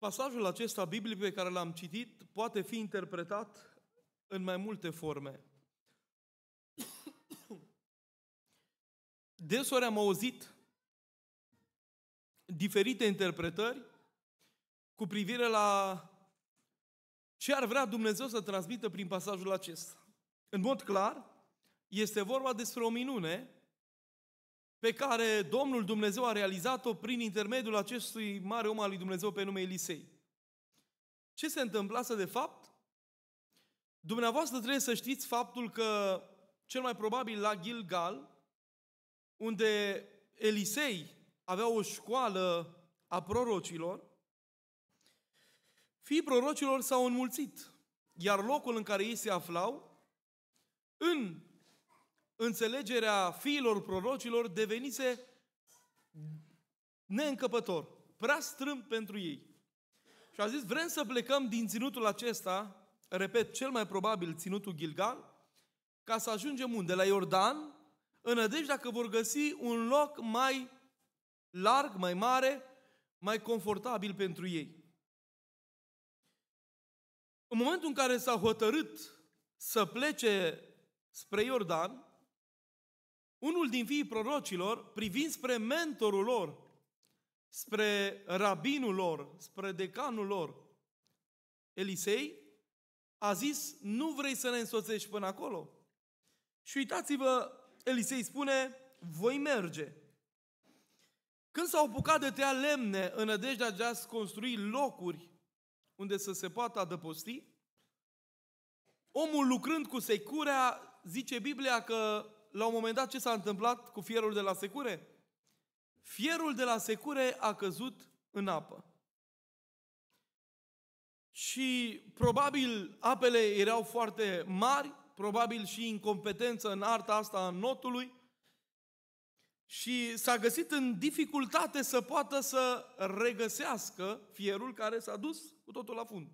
Pasajul acesta biblic pe care l-am citit poate fi interpretat în mai multe forme. Desori am auzit diferite interpretări cu privire la ce ar vrea Dumnezeu să transmită prin pasajul acesta. În mod clar, este vorba despre o minune pe care Domnul Dumnezeu a realizat-o prin intermediul acestui mare om al lui Dumnezeu pe nume Elisei. Ce se întâmplase de fapt? Dumneavoastră trebuie să știți faptul că cel mai probabil la Gilgal, unde Elisei avea o școală a prorocilor, fii prorocilor s-au înmulțit, iar locul în care ei se aflau, în înțelegerea fiilor prorocilor devenise neîncăpător, prea strâmb pentru ei. Și a zis, vrem să plecăm din ținutul acesta, repet, cel mai probabil ținutul Gilgal, ca să ajungem unde? La Iordan, în dacă vor găsi un loc mai larg, mai mare, mai confortabil pentru ei. În momentul în care s-a hotărât să plece spre Iordan, unul din fiii prorocilor, privind spre mentorul lor, spre rabinul lor, spre decanul lor, Elisei, a zis, nu vrei să ne însoțești până acolo? Și uitați-vă, Elisei spune, voi merge. Când s-au apucat de tea lemne în nădejdea de a construi locuri unde să se poată adăposti, omul lucrând cu securea, zice Biblia că la un moment dat ce s-a întâmplat cu fierul de la secure? Fierul de la secure a căzut în apă. Și probabil apele erau foarte mari, probabil și incompetență în arta asta a notului. Și s-a găsit în dificultate să poată să regăsească fierul care s-a dus cu totul la fund.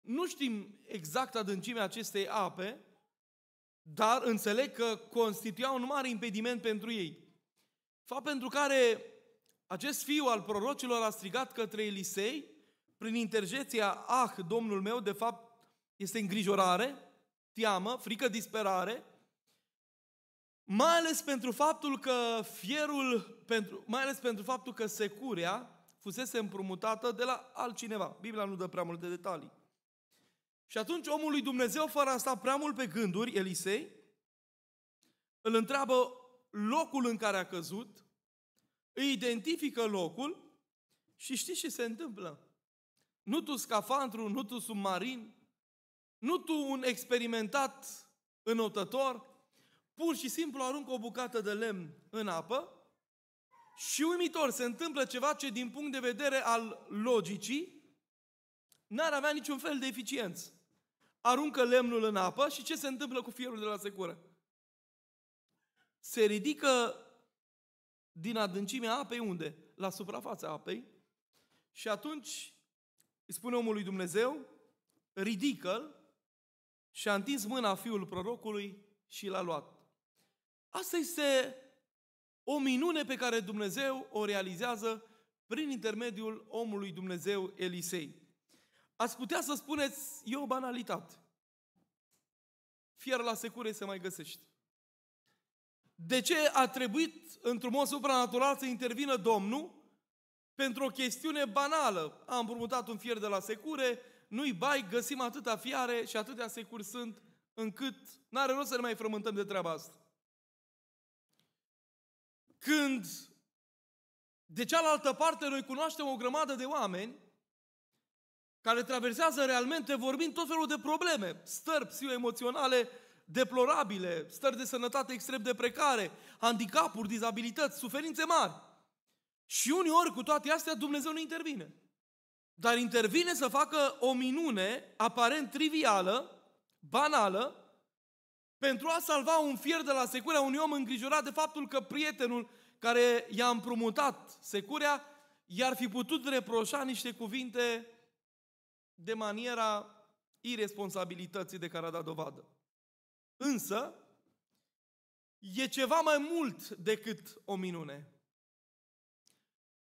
Nu știm exact adâncimea acestei ape, dar înțeleg că constituia un mare impediment pentru ei. Fapt pentru care acest fiu al prorocilor a strigat către Elisei, prin interjeția, ah, domnul meu, de fapt este îngrijorare, teamă, frică, disperare, mai ales pentru faptul că fierul, pentru, mai ales pentru faptul că securea fusese împrumutată de la altcineva. Biblia nu dă prea multe detalii. Și atunci omul lui Dumnezeu, fără a sta prea mult pe gânduri, Elisei, îl întreabă locul în care a căzut, îi identifică locul și știi ce se întâmplă. Nu tu scafandru, nu tu submarin, nu tu un experimentat înotător, pur și simplu aruncă o bucată de lemn în apă și uimitor se întâmplă ceva ce din punct de vedere al logicii n-ar avea niciun fel de eficiență aruncă lemnul în apă și ce se întâmplă cu fierul de la secură? Se ridică din adâncimea apei unde? La suprafața apei și atunci îi spune omului Dumnezeu, ridică-l și a întins mâna fiul prorocului și l-a luat. Asta este o minune pe care Dumnezeu o realizează prin intermediul omului Dumnezeu Elisei. Ați putea să spuneți, e o banalitate. Fier la secure se mai găsește. De ce a trebuit, într-un mod supranatural, să intervină Domnul pentru o chestiune banală? Am împrumutat un fier de la secure, nu-i bai, găsim atâta fiare și atâtea securi sunt, încât n-are rost să ne mai frământăm de treaba asta. Când, de cealaltă parte, noi cunoaștem o grămadă de oameni care traversează realmente vorbind tot felul de probleme, stări psihoemoționale deplorabile, stări de sănătate extrem de precare, handicapuri, dizabilități, suferințe mari. Și uneori cu toate astea Dumnezeu nu intervine. Dar intervine să facă o minune aparent trivială, banală, pentru a salva un fier de la securea unui om îngrijorat de faptul că prietenul care i-a împrumutat securea i-ar fi putut reproșa niște cuvinte de maniera irresponsabilității de care a dat dovadă. Însă, e ceva mai mult decât o minune.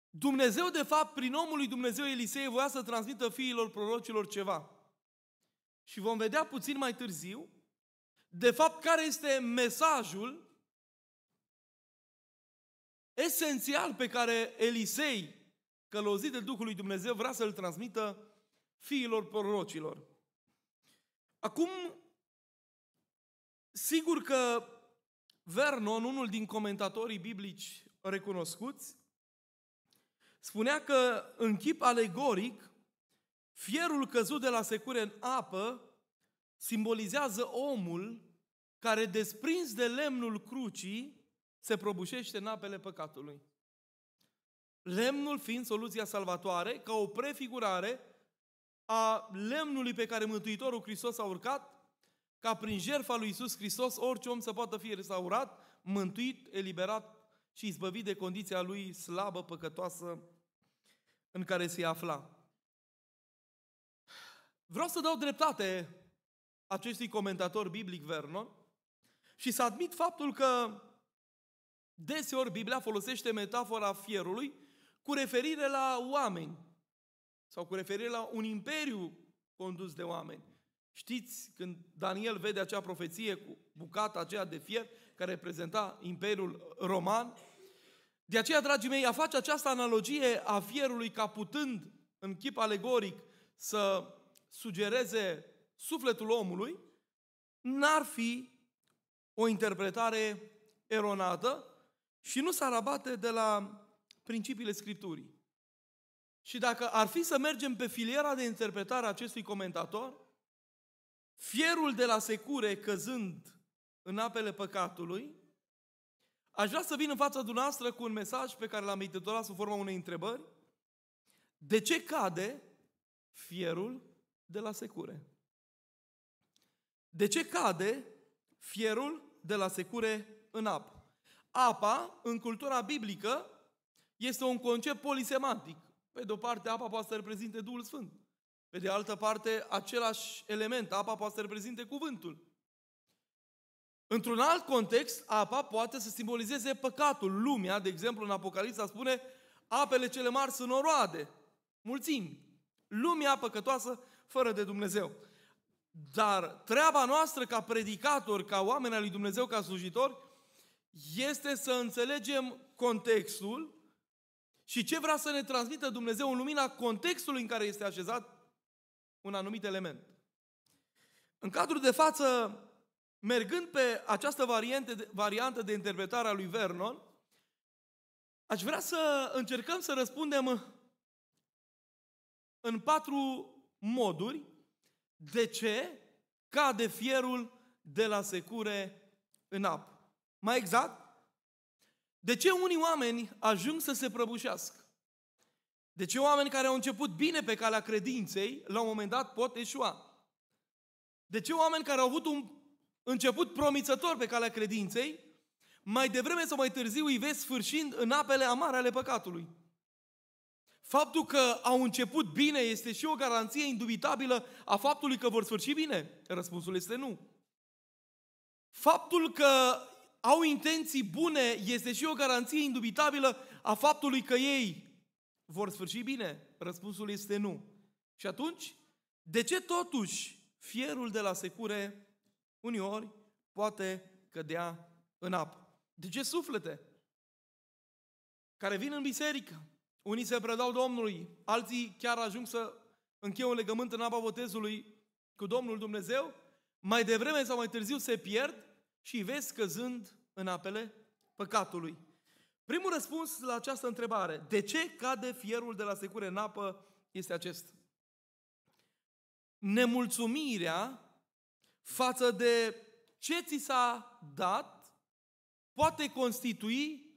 Dumnezeu, de fapt, prin omul lui Dumnezeu Elisei, voia să transmită fiilor prorocilor ceva. Și vom vedea puțin mai târziu, de fapt, care este mesajul esențial pe care Elisei, călăuzit de Duhul lui Dumnezeu, vrea să-l transmită fiilor prorocilor. Acum, sigur că Vernon, unul din comentatorii biblici recunoscuți, spunea că în chip alegoric, fierul căzut de la secure în apă simbolizează omul care, desprins de lemnul crucii, se probușește în apele păcatului. Lemnul fiind soluția salvatoare, ca o prefigurare a lemnului pe care Mântuitorul Hristos a urcat, ca prin jertfa lui Isus Hristos orice om să poată fi restaurat, mântuit, eliberat și izbăvit de condiția lui slabă, păcătoasă în care se afla. Vreau să dau dreptate acestui comentator biblic Vernon și să admit faptul că deseori Biblia folosește metafora fierului cu referire la oameni sau cu referire la un imperiu condus de oameni. Știți, când Daniel vede acea profeție cu bucata aceea de fier care reprezenta Imperiul Roman, de aceea, dragii mei, a face această analogie a fierului ca putând în chip alegoric să sugereze sufletul omului, n-ar fi o interpretare eronată și nu s-ar abate de la principiile Scripturii. Și dacă ar fi să mergem pe filiera de interpretare a acestui comentator, fierul de la secure căzând în apele păcatului, aș vrea să vin în fața dumneavoastră cu un mesaj pe care l-am intitulat sub forma unei întrebări. De ce cade fierul de la secure? De ce cade fierul de la secure în apă? Apa, în cultura biblică, este un concept polisemantic. Pe de o parte, apa poate să reprezinte Duhul Sfânt. Pe de altă parte, același element, apa poate să reprezinte cuvântul. Într-un alt context, apa poate să simbolizeze păcatul. Lumea, de exemplu, în Apocalipsa spune, apele cele mari sunt oroade, mulțimi. Lumea păcătoasă fără de Dumnezeu. Dar treaba noastră ca predicatori, ca oameni al lui Dumnezeu, ca slujitori, este să înțelegem contextul și ce vrea să ne transmită Dumnezeu în lumina contextului în care este așezat un anumit element. În cadrul de față, mergând pe această variante, variantă de interpretare a lui Vernon, aș vrea să încercăm să răspundem în patru moduri de ce cade fierul de la secure în apă. Mai exact, de ce unii oameni ajung să se prăbușească? De ce oameni care au început bine pe calea credinței, la un moment dat pot eșua? De ce oameni care au avut un început promițător pe calea credinței, mai devreme sau mai târziu îi vezi sfârșind în apele amare ale păcatului? Faptul că au început bine este și o garanție indubitabilă a faptului că vor sfârși bine? Răspunsul este nu. Faptul că au intenții bune este și o garanție indubitabilă a faptului că ei vor sfârși bine? Răspunsul este nu. Și atunci, de ce totuși fierul de la secure uneori poate cădea în apă? De ce suflete care vin în biserică, unii se predau Domnului, alții chiar ajung să încheie un legământ în apa botezului cu Domnul Dumnezeu, mai devreme sau mai târziu se pierd și vezi căzând în apele păcatului. Primul răspuns la această întrebare, de ce cade fierul de la secure în apă, este acest. Nemulțumirea față de ce ți s-a dat poate constitui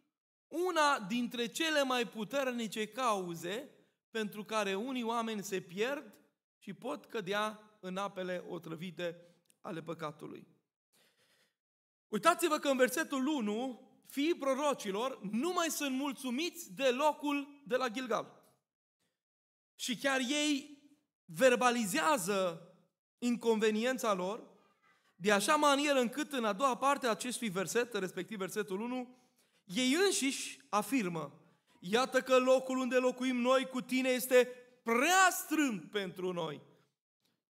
una dintre cele mai puternice cauze pentru care unii oameni se pierd și pot cădea în apele otrăvite ale păcatului. Uitați-vă că în versetul 1, fiii prorocilor nu mai sunt mulțumiți de locul de la Gilgal. Și chiar ei verbalizează inconveniența lor de așa manieră încât în a doua parte a acestui verset, respectiv versetul 1, ei înșiși afirmă, iată că locul unde locuim noi cu tine este prea strâmb pentru noi.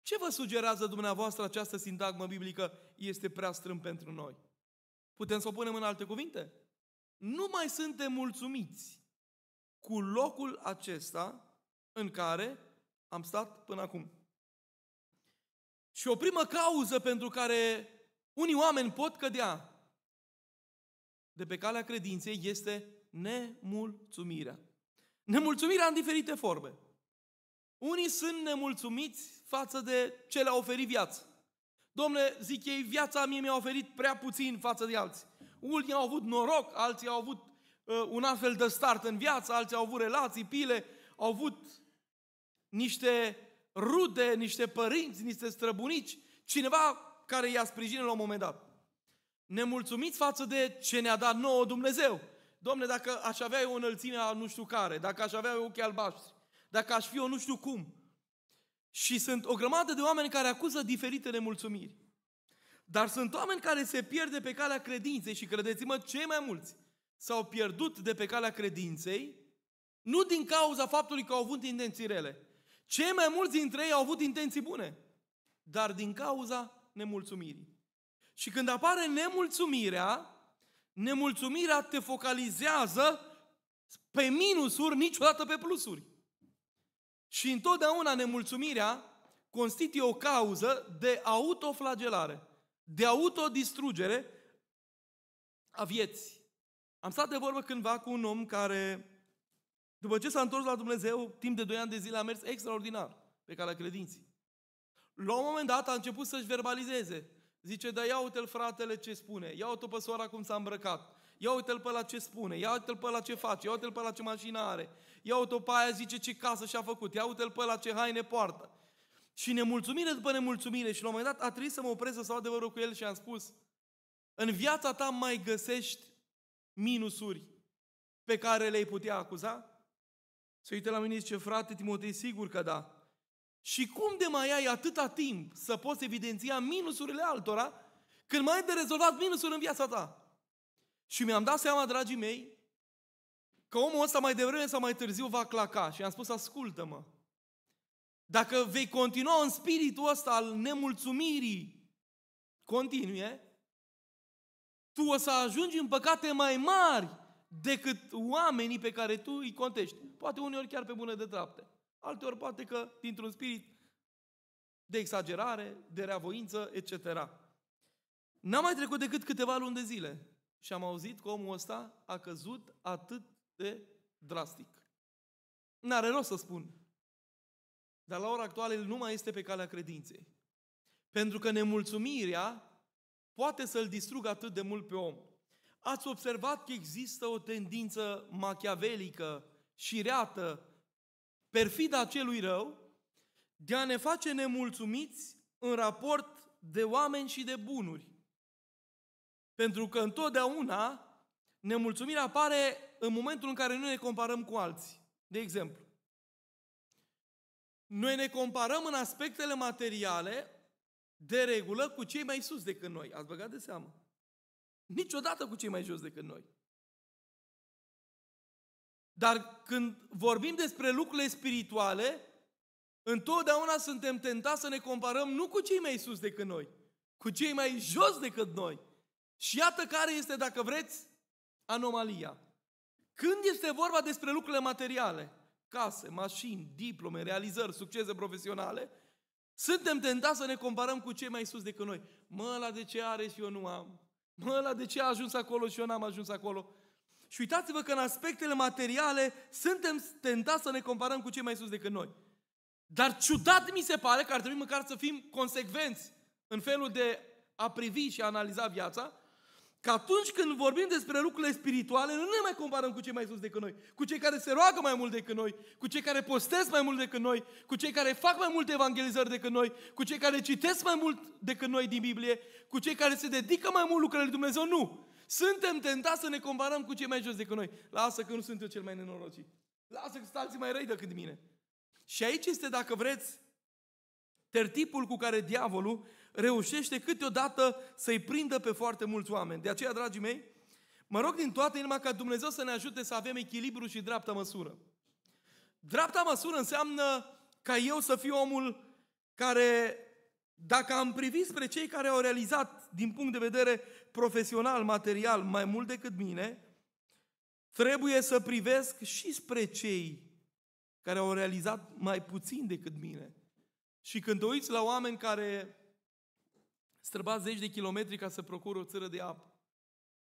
Ce vă sugerează dumneavoastră această sintagmă biblică? este prea strâmb pentru noi. Putem să o punem în alte cuvinte? Nu mai suntem mulțumiți cu locul acesta în care am stat până acum. Și o primă cauză pentru care unii oameni pot cădea de pe calea credinței este nemulțumirea. Nemulțumirea în diferite forme. Unii sunt nemulțumiți față de ce le-a oferit viață. Domnule, zic ei, viața mie mi-a oferit prea puțin față de alții. Unii au avut noroc, alții au avut uh, un alt fel de start în viață, alții au avut relații, pile, au avut niște rude, niște părinți, niște străbunici, cineva care i-a sprijinit la un moment dat. Nemulțumiți față de ce ne-a dat nouă Dumnezeu. Domne, dacă aș avea eu o înălțime a nu știu care, dacă aș avea eu ochii albaștri, dacă aș fi eu nu știu cum, și sunt o grămadă de oameni care acuză diferite nemulțumiri. Dar sunt oameni care se pierde pe calea credinței și credeți-mă, cei mai mulți s-au pierdut de pe calea credinței nu din cauza faptului că au avut intenții rele. Cei mai mulți dintre ei au avut intenții bune, dar din cauza nemulțumirii. Și când apare nemulțumirea, nemulțumirea te focalizează pe minusuri, niciodată pe plusuri. Și întotdeauna nemulțumirea constituie o cauză de autoflagelare, de autodistrugere a vieții. Am stat de vorbă cândva cu un om care, după ce s-a întors la Dumnezeu, timp de 2 ani de zile a mers extraordinar pe calea credinții. La un moment dat a început să-și verbalizeze. Zice, dar ia uite-l fratele ce spune, ia uite pe soara cum s-a îmbrăcat, ia uite-l pe la ce spune, ia uite-l pe la ce face, ia uite-l pe la ce mașină are, ia uite pe aia zice ce casă și-a făcut, ia uite-l pe la ce haine poartă. Și nemulțumire după nemulțumire și la un moment dat a trebuit să mă opresc să stau adevărul cu el și am spus, în viața ta mai găsești minusuri pe care le-ai putea acuza? Să uite la mine și zice, frate Timotei, sigur că da. Și cum de mai ai atâta timp să poți evidenția minusurile altora când mai ai de rezolvat minusuri în viața ta? Și mi-am dat seama, dragii mei, că omul ăsta mai devreme sau mai târziu va claca. Și am spus, ascultă-mă, dacă vei continua în spiritul ăsta al nemulțumirii, continue, eh? tu o să ajungi în păcate mai mari decât oamenii pe care tu îi contești. Poate uneori chiar pe bună dreptate. Alteori poate că dintr-un spirit de exagerare, de reavoință, etc. N-a mai trecut decât câteva luni de zile și am auzit că omul ăsta a căzut atât de drastic. N-are rost să spun. Dar la ora actuală el nu mai este pe calea credinței. Pentru că nemulțumirea poate să-l distrugă atât de mult pe om. Ați observat că există o tendință machiavelică și reată, perfida celui rău, de a ne face nemulțumiți în raport de oameni și de bunuri. Pentru că întotdeauna nemulțumirea apare în momentul în care noi ne comparăm cu alții. De exemplu, noi ne comparăm în aspectele materiale de regulă cu cei mai sus decât noi. Ați băgat de seamă? Niciodată cu cei mai jos decât noi. Dar când vorbim despre lucrurile spirituale, întotdeauna suntem tentați să ne comparăm nu cu cei mai sus decât noi, cu cei mai jos decât noi. Și iată care este, dacă vreți, anomalia. Când este vorba despre lucrurile materiale, case, mașini, diplome, realizări, succese profesionale, suntem tentați să ne comparăm cu cei mai sus decât noi. Mă, la de ce are și eu nu am? Mă, la de ce a ajuns acolo și eu n-am ajuns acolo? Și uitați-vă că în aspectele materiale suntem tentați să ne comparăm cu cei mai sus decât noi. Dar ciudat mi se pare că ar trebui măcar să fim consecvenți în felul de a privi și a analiza viața, Că atunci când vorbim despre lucrurile spirituale, nu ne mai comparăm cu cei mai sus decât noi, cu cei care se roagă mai mult decât noi, cu cei care postez mai mult decât noi, cu cei care fac mai multe evangelizări decât noi, cu cei care citesc mai mult decât noi din Biblie, cu cei care se dedică mai mult lucrării lui Dumnezeu. Nu! Suntem tentați să ne comparăm cu cei mai jos decât noi. Lasă că nu sunt eu cel mai nenorocit. Lasă că sunt alții mai răi decât mine. Și aici este, dacă vreți, tertipul cu care diavolul reușește câteodată să-i prindă pe foarte mulți oameni. De aceea, dragii mei, mă rog din toată inima ca Dumnezeu să ne ajute să avem echilibru și dreapta măsură. Dreapta măsură înseamnă ca eu să fiu omul care, dacă am privit spre cei care au realizat din punct de vedere profesional, material, mai mult decât mine, trebuie să privesc și spre cei care au realizat mai puțin decât mine. Și când te uiți la oameni care străba zeci de kilometri ca să procură o țără de apă.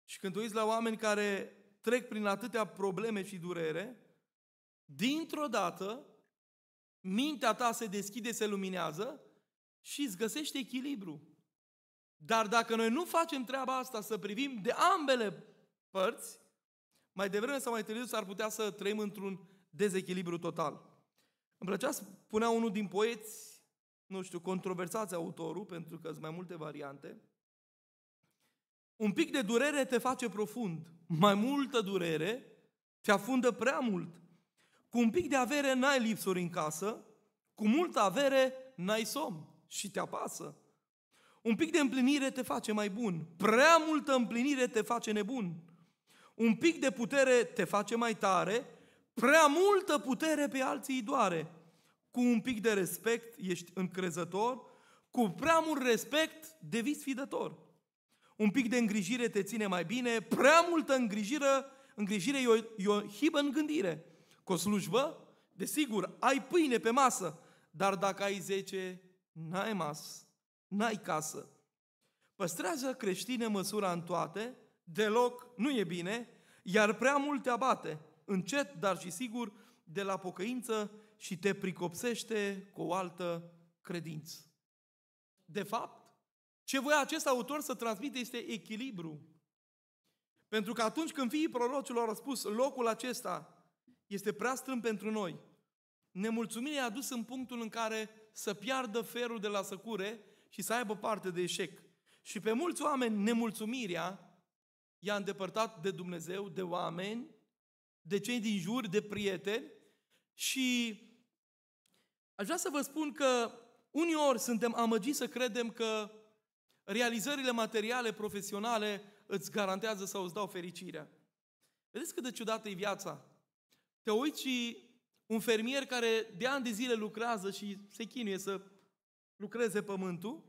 Și când uiți la oameni care trec prin atâtea probleme și durere, dintr-o dată, mintea ta se deschide, se luminează și îți găsește echilibru. Dar dacă noi nu facem treaba asta, să privim de ambele părți, mai devreme sau mai târziu s-ar putea să trăim într-un dezechilibru total. Îmi plăcea, spunea unul din poeți, nu știu, controversați autorul, pentru că sunt mai multe variante, un pic de durere te face profund. Mai multă durere te afundă prea mult. Cu un pic de avere n-ai lipsuri în casă, cu multă avere n-ai somn și te apasă. Un pic de împlinire te face mai bun. Prea multă împlinire te face nebun. Un pic de putere te face mai tare. Prea multă putere pe alții îi doare cu un pic de respect ești încrezător, cu prea mult respect devii sfidător. Un pic de îngrijire te ține mai bine, prea multă îngrijire, îngrijire e o, e o hibă în gândire. Cu o slujbă, desigur, ai pâine pe masă, dar dacă ai zece, n-ai masă, n-ai casă. Păstrează creștine măsura în toate, deloc nu e bine, iar prea mult te abate. Încet, dar și sigur, de la pocăință și te pricopsește cu o altă credință. De fapt, ce voia acest autor să transmită este echilibru. Pentru că atunci când fiii prorocilor au spus locul acesta este prea strâmb pentru noi, nemulțumirea a dus în punctul în care să piardă ferul de la săcure și să aibă parte de eșec. Și pe mulți oameni nemulțumirea i-a îndepărtat de Dumnezeu, de oameni, de cei din jur, de prieteni și Aș vrea să vă spun că ori suntem amăgiți să credem că realizările materiale, profesionale, îți garantează sau îți dau fericirea. Vedeți cât de ciudată e viața? Te uiți și un fermier care de ani de zile lucrează și se chinuie să lucreze pământul,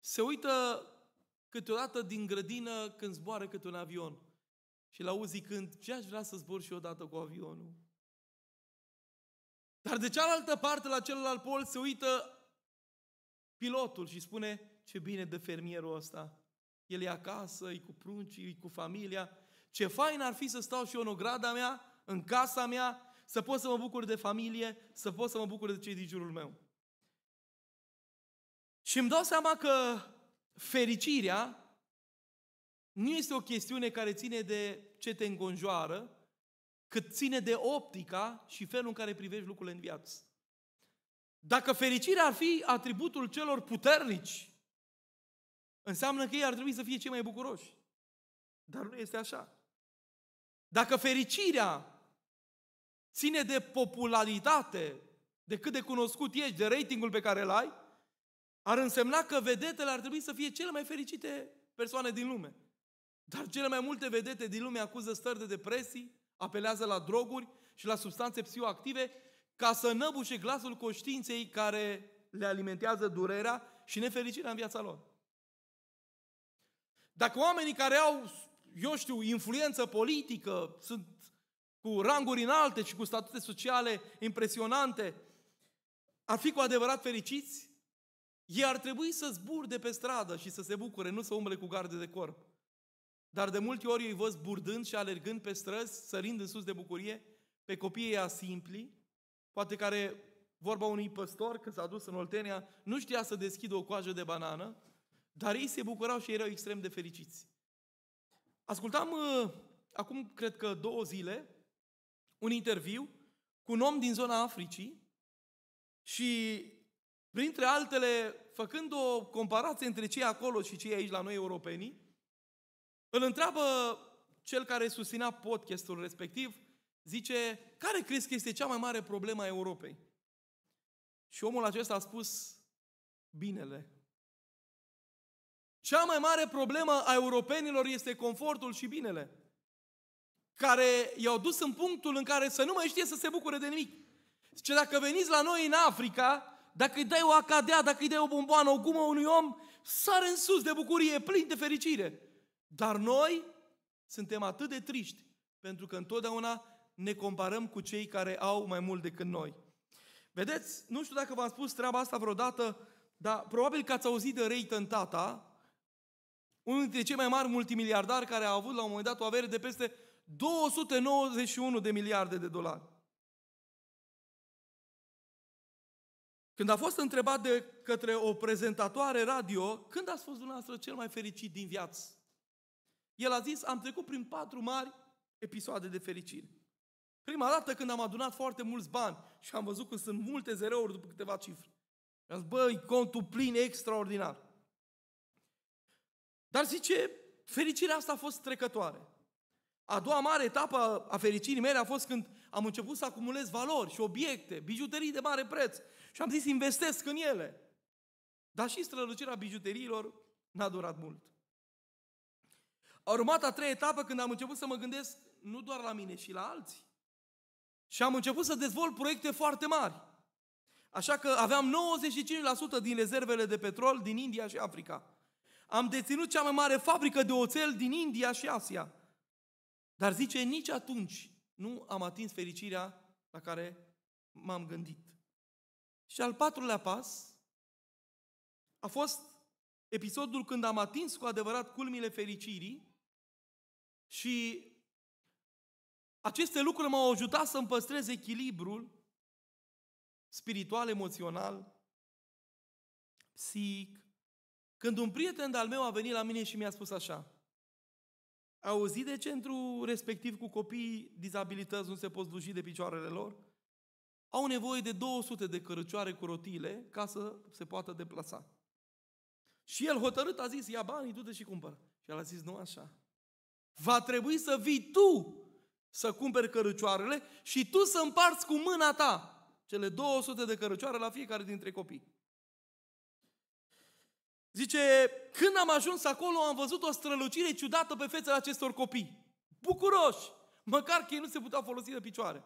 se uită câteodată din grădină când zboară câte un avion și la auzi când ce aș vrea să zbor și odată cu avionul. Dar de cealaltă parte, la celălalt pol, se uită pilotul și spune, ce bine de fermierul ăsta. El e acasă, e cu pruncii, e cu familia. Ce fain ar fi să stau și eu în ograda mea, în casa mea, să pot să mă bucur de familie, să pot să mă bucur de cei din jurul meu. Și îmi dau seama că fericirea nu este o chestiune care ține de ce te înconjoară, cât ține de optica și felul în care privești lucrurile în viață. Dacă fericirea ar fi atributul celor puternici, înseamnă că ei ar trebui să fie cei mai bucuroși. Dar nu este așa. Dacă fericirea ține de popularitate, de cât de cunoscut ești, de ratingul pe care îl ai, ar însemna că vedetele ar trebui să fie cele mai fericite persoane din lume. Dar cele mai multe vedete din lume acuză stări de depresii, Apelează la droguri și la substanțe psihoactive ca să năbușe glasul conștiinței care le alimentează durerea și nefericirea în viața lor. Dacă oamenii care au, eu știu, influență politică, sunt cu ranguri înalte și cu statute sociale impresionante, ar fi cu adevărat fericiți? Ei ar trebui să zburde pe stradă și să se bucure, nu să umble cu garde de corp. Dar de multe ori îi văd burdând și alergând pe străzi, sărind în sus de bucurie, pe copiii a simpli, poate care, vorba unui păstor, când s-a dus în Oltenia, nu știa să deschidă o coajă de banană, dar ei se bucurau și erau extrem de fericiți. Ascultam uh, acum, cred că două zile, un interviu cu un om din zona Africii și, printre altele, făcând o comparație între cei acolo și cei aici la noi europenii, îl întreabă cel care susținea podcastul respectiv, zice, care crezi că este cea mai mare problemă a Europei? Și omul acesta a spus, binele. Cea mai mare problemă a europenilor este confortul și binele, care i-au dus în punctul în care să nu mai știe să se bucure de nimic. Zice, dacă veniți la noi în Africa, dacă îi dai o acadea, dacă îi dai o bomboană, o gumă unui om, sare în sus de bucurie, plin de fericire. Dar noi suntem atât de triști pentru că întotdeauna ne comparăm cu cei care au mai mult decât noi. Vedeți, nu știu dacă v-am spus treaba asta vreodată, dar probabil că ați auzit de Reitan Tata, unul dintre cei mai mari multimiliardari care a avut la un moment dat o avere de peste 291 de miliarde de dolari. Când a fost întrebat de către o prezentatoare radio, când ați fost dumneavoastră cel mai fericit din viață? El a zis, am trecut prin patru mari episoade de fericire. Prima dată când am adunat foarte mulți bani și am văzut că sunt multe zerouri după câteva cifre. Am zis, băi, contul plin, extraordinar. Dar zice, fericirea asta a fost trecătoare. A doua mare etapă a fericirii mele a fost când am început să acumulez valori și obiecte, bijuterii de mare preț. Și am zis, investesc în ele. Dar și strălucirea bijuteriilor n-a durat mult. A urmat a treia etapă când am început să mă gândesc nu doar la mine, și la alții. Și am început să dezvolt proiecte foarte mari. Așa că aveam 95% din rezervele de petrol din India și Africa. Am deținut cea mai mare fabrică de oțel din India și Asia. Dar zice, nici atunci nu am atins fericirea la care m-am gândit. Și al patrulea pas a fost episodul când am atins cu adevărat culmile fericirii și aceste lucruri m-au ajutat să-mi păstrez echilibrul spiritual, emoțional, psihic. Când un prieten al meu a venit la mine și mi-a spus așa, auzit de centru respectiv cu copii dizabilități nu se pot sluji de picioarele lor? Au nevoie de 200 de cărăcioare cu rotile ca să se poată deplasa. Și el hotărât a zis, ia banii, du-te și cumpără. Și el a zis, nu așa. Va trebui să vii tu să cumperi cărucioarele și tu să împarți cu mâna ta cele 200 de cărucioare la fiecare dintre copii. Zice, când am ajuns acolo, am văzut o strălucire ciudată pe fețele acestor copii. Bucuroși! Măcar că ei nu se puteau folosi de picioare.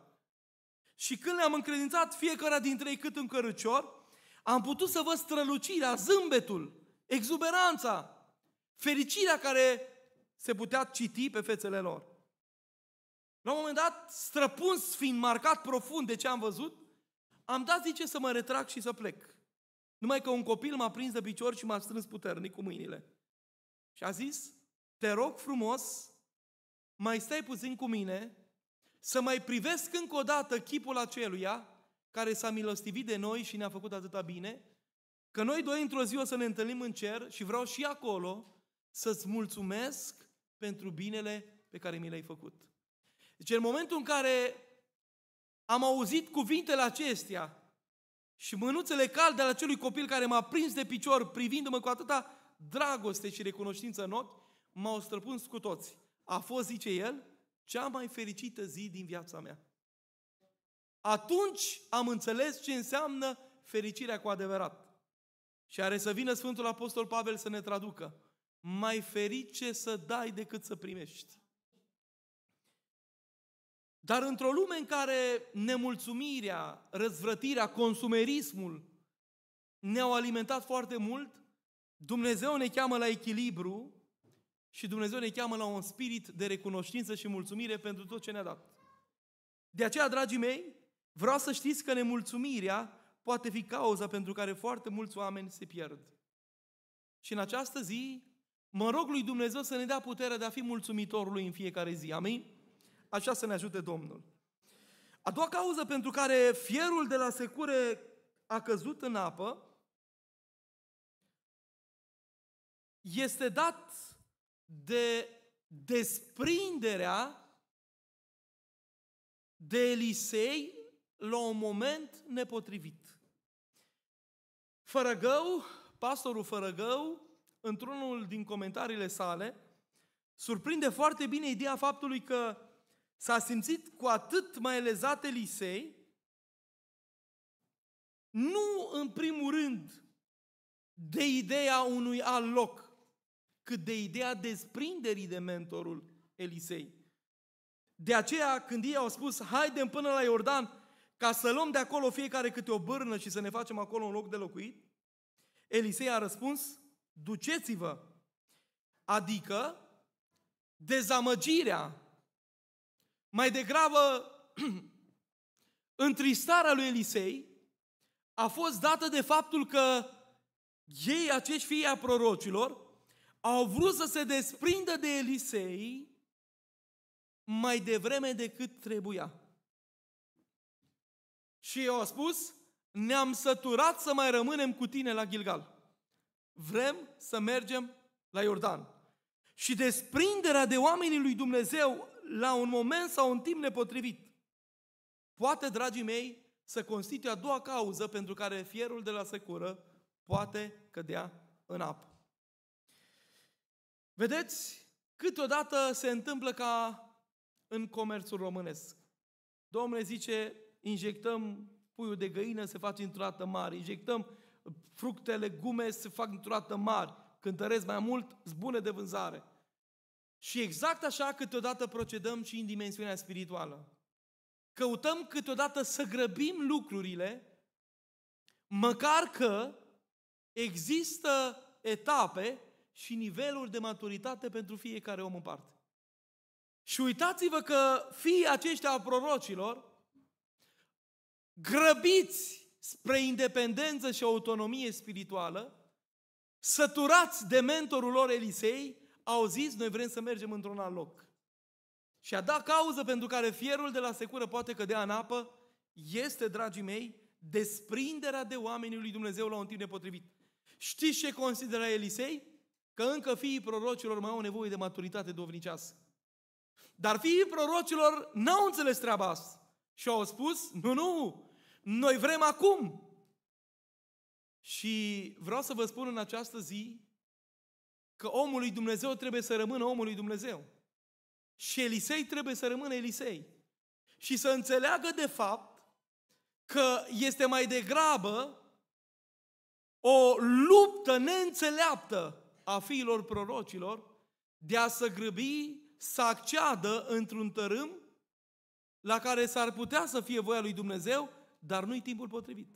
Și când le-am încredințat fiecare dintre ei cât un cărucior, am putut să văd strălucirea, zâmbetul, exuberanța, fericirea care se putea citi pe fețele lor. La un moment dat, străpuns fiind marcat profund de ce am văzut, am dat, zice, să mă retrag și să plec. Numai că un copil m-a prins de picior și m-a strâns puternic cu mâinile. Și a zis, te rog frumos, mai stai puțin cu mine, să mai privesc încă o dată chipul aceluia care s-a milostivit de noi și ne-a făcut atâta bine, că noi doi într-o zi o să ne întâlnim în cer și vreau și acolo să-ți mulțumesc pentru binele pe care mi l-ai făcut. Deci în momentul în care am auzit cuvintele acestea și mânuțele calde ale acelui copil care m-a prins de picior privindu-mă cu atâta dragoste și recunoștință în ochi, m-au străpuns cu toți. A fost, zice el, cea mai fericită zi din viața mea. Atunci am înțeles ce înseamnă fericirea cu adevărat. Și are să vină Sfântul Apostol Pavel să ne traducă mai ferice să dai decât să primești. Dar într-o lume în care nemulțumirea, răzvrătirea, consumerismul ne-au alimentat foarte mult, Dumnezeu ne cheamă la echilibru și Dumnezeu ne cheamă la un spirit de recunoștință și mulțumire pentru tot ce ne-a dat. De aceea, dragii mei, vreau să știți că nemulțumirea poate fi cauza pentru care foarte mulți oameni se pierd. Și în această zi Mă rog lui Dumnezeu să ne dea puterea de a fi mulțumitorul lui în fiecare zi. Amin? Așa să ne ajute Domnul. A doua cauză pentru care fierul de la secure a căzut în apă este dat de desprinderea de Elisei la un moment nepotrivit. gău, pastorul gău, într-unul din comentariile sale, surprinde foarte bine ideea faptului că s-a simțit cu atât mai lezat Elisei, nu în primul rând de ideea unui alt loc, cât de ideea desprinderii de mentorul Elisei. De aceea, când ei au spus, haidem până la Iordan, ca să luăm de acolo fiecare câte o bârnă și să ne facem acolo un loc de locuit, Elisei a răspuns, duceți-vă. Adică dezamăgirea, mai degrabă întristarea lui Elisei, a fost dată de faptul că ei, acești fii a prorocilor, au vrut să se desprindă de Elisei mai devreme decât trebuia. Și eu au spus, ne-am săturat să mai rămânem cu tine la Gilgal. Vrem să mergem la Iordan. Și desprinderea de oamenii lui Dumnezeu la un moment sau un timp nepotrivit poate, dragii mei, să constituie a doua cauză pentru care fierul de la secură poate cădea în apă. Vedeți, câteodată se întâmplă ca în comerțul românesc. Domnule zice, injectăm puiul de găină, se face într-o dată mare, injectăm fructe, legume se fac într o dată mari. Când tăresc mai mult, zbune de vânzare. Și exact așa câteodată procedăm și în dimensiunea spirituală. Căutăm câteodată să grăbim lucrurile, măcar că există etape și niveluri de maturitate pentru fiecare om în parte. Și uitați-vă că fii aceștia a prorocilor, grăbiți spre independență și autonomie spirituală, săturați de mentorul lor Elisei, au zis, noi vrem să mergem într-un alt loc. Și a dat cauză pentru care fierul de la secură poate cădea în apă, este, dragii mei, desprinderea de oamenii lui Dumnezeu la un timp nepotrivit. Știți ce considera Elisei? Că încă fiii prorocilor mai au nevoie de maturitate dovnicească. Dar fiii prorocilor n-au înțeles treaba asta. Și au spus, nu, nu, noi vrem acum. Și vreau să vă spun în această zi că omul lui Dumnezeu trebuie să rămână omul lui Dumnezeu. Și Elisei trebuie să rămână Elisei. Și să înțeleagă de fapt că este mai degrabă o luptă neînțeleaptă a fiilor prorocilor de a să grăbi să acceadă într-un tărâm la care s-ar putea să fie voia lui Dumnezeu dar nu-i timpul potrivit.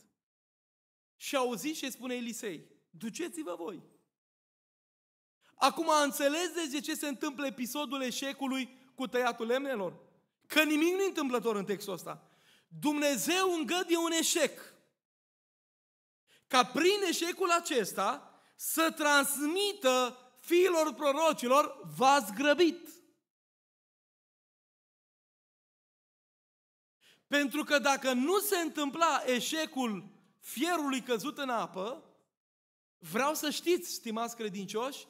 Și auzi ce spune Elisei, duceți-vă voi. Acum înțelegeți de ce se întâmplă episodul eșecului cu tăiatul lemnelor? Că nimic nu întâmplător în textul ăsta. Dumnezeu îngăduie un eșec. Ca prin eșecul acesta să transmită fiilor prorocilor, v-ați grăbit. Pentru că dacă nu se întâmpla eșecul fierului căzut în apă, vreau să știți, stimați credincioși,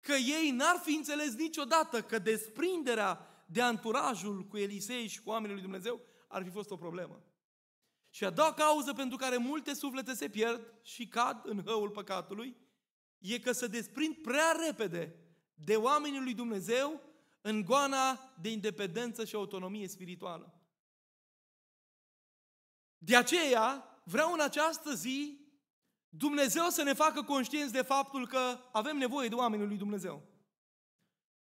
că ei n-ar fi înțeles niciodată că desprinderea de anturajul cu Elisei și cu oamenii lui Dumnezeu ar fi fost o problemă. Și a doua cauză pentru care multe suflete se pierd și cad în hăul păcatului e că se desprind prea repede de oamenii lui Dumnezeu în goana de independență și autonomie spirituală. De aceea, vreau în această zi Dumnezeu să ne facă conștienți de faptul că avem nevoie de oamenii lui Dumnezeu.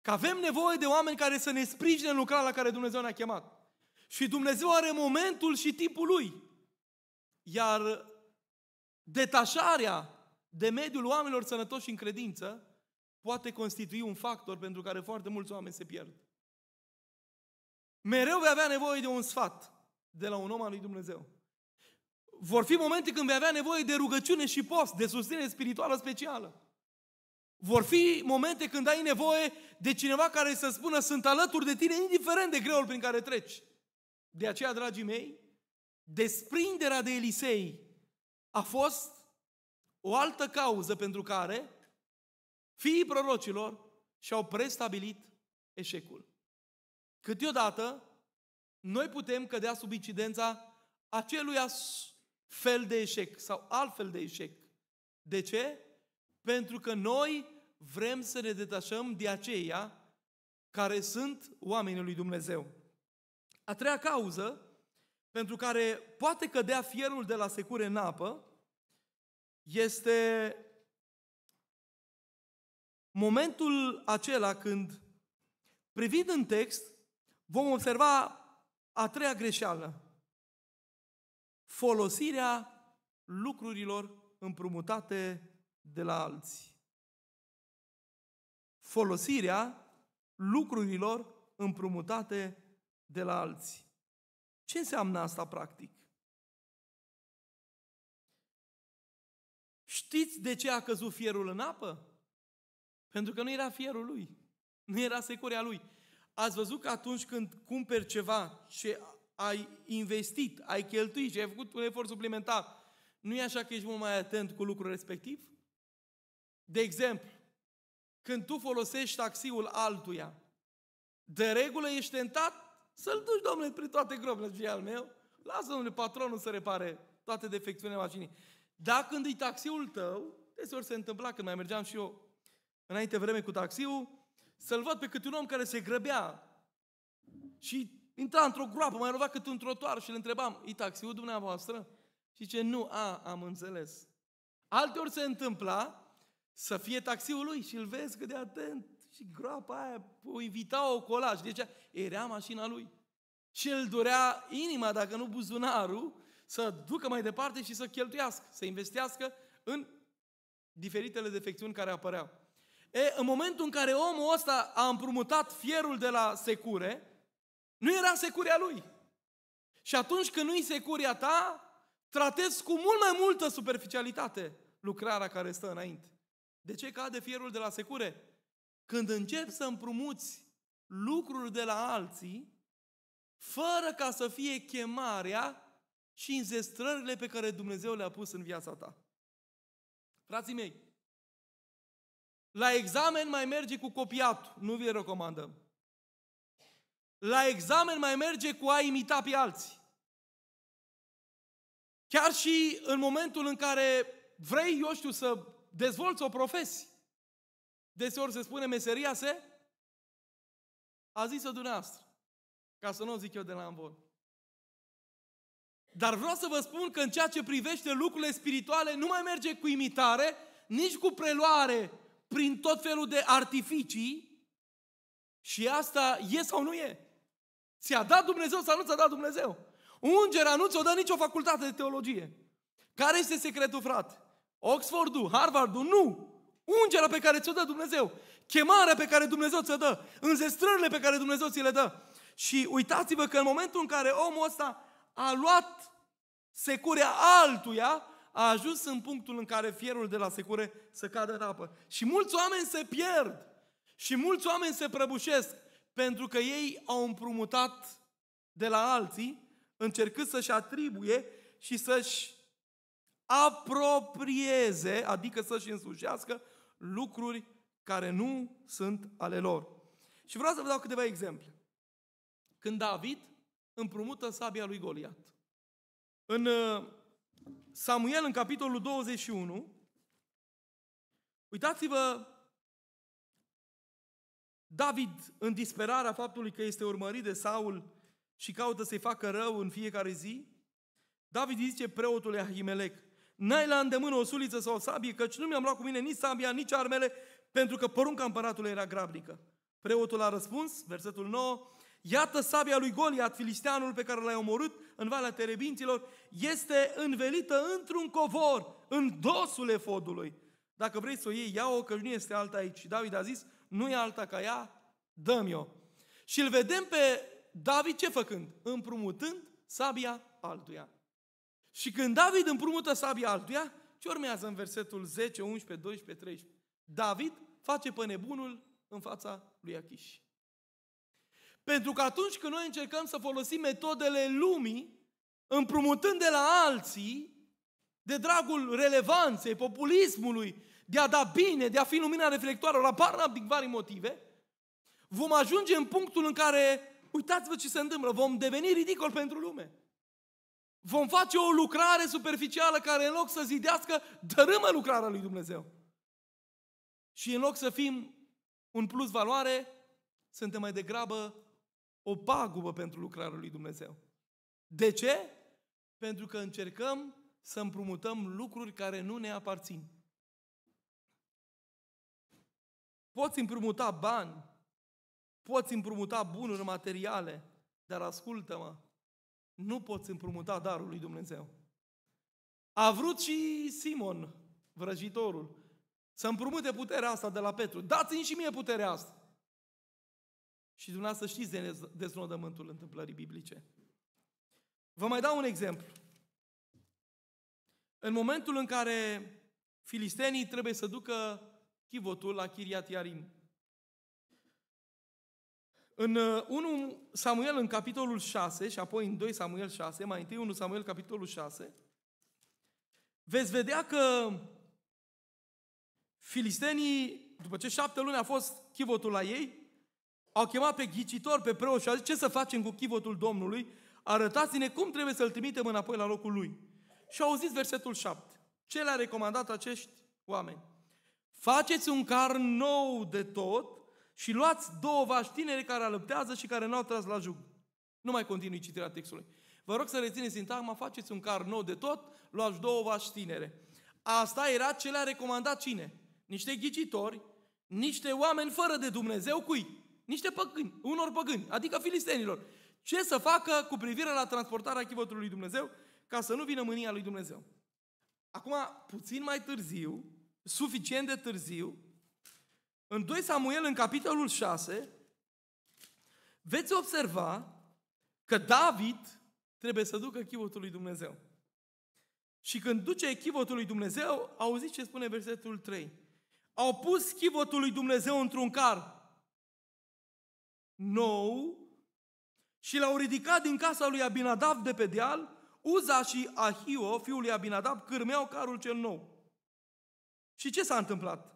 Că avem nevoie de oameni care să ne sprijine în lucrarea la care Dumnezeu ne-a chemat. Și Dumnezeu are momentul și tipul lui. Iar detașarea de mediul oamenilor sănătoși în credință poate constitui un factor pentru care foarte mulți oameni se pierd. Mereu vei avea nevoie de un sfat de la un om al lui Dumnezeu. Vor fi momente când vei avea nevoie de rugăciune și post, de susținere spirituală specială. Vor fi momente când ai nevoie de cineva care să spună sunt alături de tine, indiferent de greul prin care treci. De aceea, dragii mei, desprinderea de Elisei a fost o altă cauză pentru care fiii prorocilor și-au prestabilit eșecul. Câteodată, noi putem cădea sub incidența acelui fel de eșec sau altfel de eșec. De ce? Pentru că noi vrem să ne detașăm de aceia care sunt oamenii lui Dumnezeu. A treia cauză pentru care poate cădea fierul de la secure în apă este momentul acela când, privind în text, vom observa a treia greșeală. Folosirea lucrurilor împrumutate de la alții. Folosirea lucrurilor împrumutate de la alții. Ce înseamnă asta practic? Știți de ce a căzut fierul în apă? Pentru că nu era fierul lui. Nu era securea lui. Ați văzut că atunci când cumperi ceva ce ai investit, ai cheltuit și ai făcut un efort suplimentar, nu e așa că ești mult mai atent cu lucrul respectiv? De exemplu, când tu folosești taxiul altuia, de regulă ești tentat să-l duci, domnule, prin toate grobile, și al meu, lasă, domnule, patronul să repare toate defecțiunile mașinii. Dar când e taxiul tău, desigur se întâmpla, când mai mergeam și eu înainte vreme cu taxiul, să-l văd pe câte un om care se grăbea și intra într-o groapă, mai rovea cât un trotuar și îl întrebam, e taxiul dumneavoastră? Și ce nu, a, am înțeles. Alteori se întâmpla să fie taxiul lui și îl vezi că de atent și groapa aia o invita o colaj. Deci era mașina lui. Și îl dorea inima, dacă nu buzunarul, să ducă mai departe și să cheltuiască, să investească în diferitele defecțiuni care apăreau. E, în momentul în care omul ăsta a împrumutat fierul de la secure, nu era securia lui. Și atunci când nu-i securia ta, tratezi cu mult mai multă superficialitate lucrarea care stă înainte. De ce cade fierul de la secure? Când începi să împrumuți lucruri de la alții, fără ca să fie chemarea și înzestrările pe care Dumnezeu le-a pus în viața ta. Frații mei, la examen mai merge cu copiat, nu vi recomandăm. La examen mai merge cu a imita pe alții. Chiar și în momentul în care vrei, eu știu, să dezvolți o profesie. Deseori se spune meseria se a zis-o dumneavoastră. Ca să nu o zic eu de la învol. Dar vreau să vă spun că în ceea ce privește lucrurile spirituale nu mai merge cu imitare, nici cu preluare prin tot felul de artificii și asta e sau nu e? Ți-a dat Dumnezeu sau nu ți-a dat Dumnezeu? Ungerea nu ți-o dă nicio facultate de teologie. Care este secretul, frate? Oxfordul, Harvardul, nu! Ungerea pe care ți-o dă Dumnezeu, chemarea pe care Dumnezeu ți-o dă, înzestrările pe care Dumnezeu ți le dă. Și uitați-vă că în momentul în care omul ăsta a luat securea altuia, a ajuns în punctul în care fierul de la secure să cadă în apă. Și mulți oameni se pierd și mulți oameni se prăbușesc pentru că ei au împrumutat de la alții, încercând să-și atribuie și să-și aproprieze, adică să-și însușească lucruri care nu sunt ale lor. Și vreau să vă dau câteva exemple. Când David împrumută sabia lui Goliat. În uh, Samuel, în capitolul 21, uitați-vă David, în disperarea faptului că este urmărit de Saul și caută să-i facă rău în fiecare zi, David îi zice preotului Ahimelec, N-ai la îndemână o suliță sau o sabie, căci nu mi-am luat cu mine nici sabia, nici armele, pentru că porunca împăratului era grabnică. Preotul a răspuns, versetul 9, Iată sabia lui Goliat, filisteanul pe care l-ai omorât în Valea Terebinților, este învelită într-un covor, în dosul efodului. Dacă vrei să o iei, ia-o, că nu este alta aici. Și David a zis, nu e alta ca ea, dă-mi-o. Și îl vedem pe David ce făcând? Împrumutând sabia altuia. Și când David împrumută sabia altuia, ce urmează în versetul 10, 11, 12, 13? David face pe nebunul în fața lui Achish. Pentru că atunci când noi încercăm să folosim metodele lumii, împrumutând de la alții, de dragul relevanței, populismului, de a da bine, de a fi lumina reflectoare la la din vari motive, vom ajunge în punctul în care, uitați-vă ce se întâmplă, vom deveni ridicol pentru lume. Vom face o lucrare superficială care în loc să zidească, dărâmă lucrarea lui Dumnezeu. Și în loc să fim un plus valoare, suntem mai degrabă o pagubă pentru lucrarea lui Dumnezeu. De ce? Pentru că încercăm să împrumutăm lucruri care nu ne aparțin. Poți împrumuta bani, poți împrumuta bunuri materiale, dar ascultă-mă, nu poți împrumuta darul lui Dumnezeu. A vrut și Simon, vrăjitorul, să împrumute puterea asta de la Petru. Dați-mi și mie puterea asta. Și dumneavoastră știți de deznodământul întâmplării biblice. Vă mai dau un exemplu. În momentul în care filistenii trebuie să ducă chivotul la Chiriat Iarim. În 1 uh, Samuel, în capitolul 6, și apoi în 2 Samuel 6, mai întâi 1 Samuel, capitolul 6, veți vedea că filistenii, după ce șapte luni a fost chivotul la ei, au chemat pe ghicitor, pe preot și a zis, ce să facem cu chivotul Domnului? Arătați-ne cum trebuie să-l trimitem înapoi la locul lui. Și au zis versetul 7. Ce le-a recomandat acești oameni? Faceți un car nou de tot și luați două vași tinere care alăptează și care n-au tras la jug. Nu mai continui citirea textului. Vă rog să rețineți sintagma, faceți un car nou de tot, luați două vași tinere. Asta era ce le-a recomandat cine? Niște ghicitori, niște oameni fără de Dumnezeu, cui? niște păgâni, unor păgâni, adică filistenilor. Ce să facă cu privire la transportarea chivotului lui Dumnezeu ca să nu vină mânia lui Dumnezeu? Acum, puțin mai târziu, suficient de târziu, în 2 Samuel, în capitolul 6, veți observa că David trebuie să ducă chivotul lui Dumnezeu. Și când duce chivotul lui Dumnezeu, auziți ce spune versetul 3. Au pus chivotul lui Dumnezeu într-un car nou și l-au ridicat din casa lui Abinadab de pe deal, Uza și Ahio, fiul lui Abinadab, cârmeau carul cel nou. Și ce s-a întâmplat?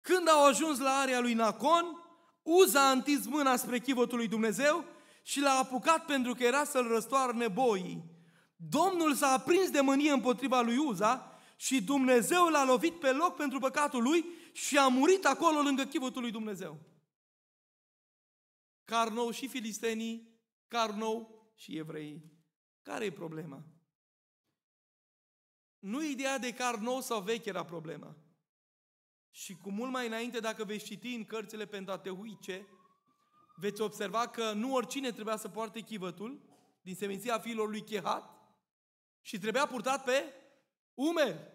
Când au ajuns la area lui Nacon, Uza a întins mâna spre chivotul lui Dumnezeu și l-a apucat pentru că era să-l răstoarne boii. Domnul s-a aprins de mânie împotriva lui Uza și Dumnezeu l-a lovit pe loc pentru păcatul lui și a murit acolo lângă chivotul lui Dumnezeu. Carnou și filistenii, carnou și evreii. Care e problema? Nu ideea de Carnou sau vechi era problema. Și cu mult mai înainte, dacă veți citi în cărțile pentateuice, veți observa că nu oricine trebuia să poarte chivătul din seminția fiilor lui Chehat și trebuia purtat pe umeri.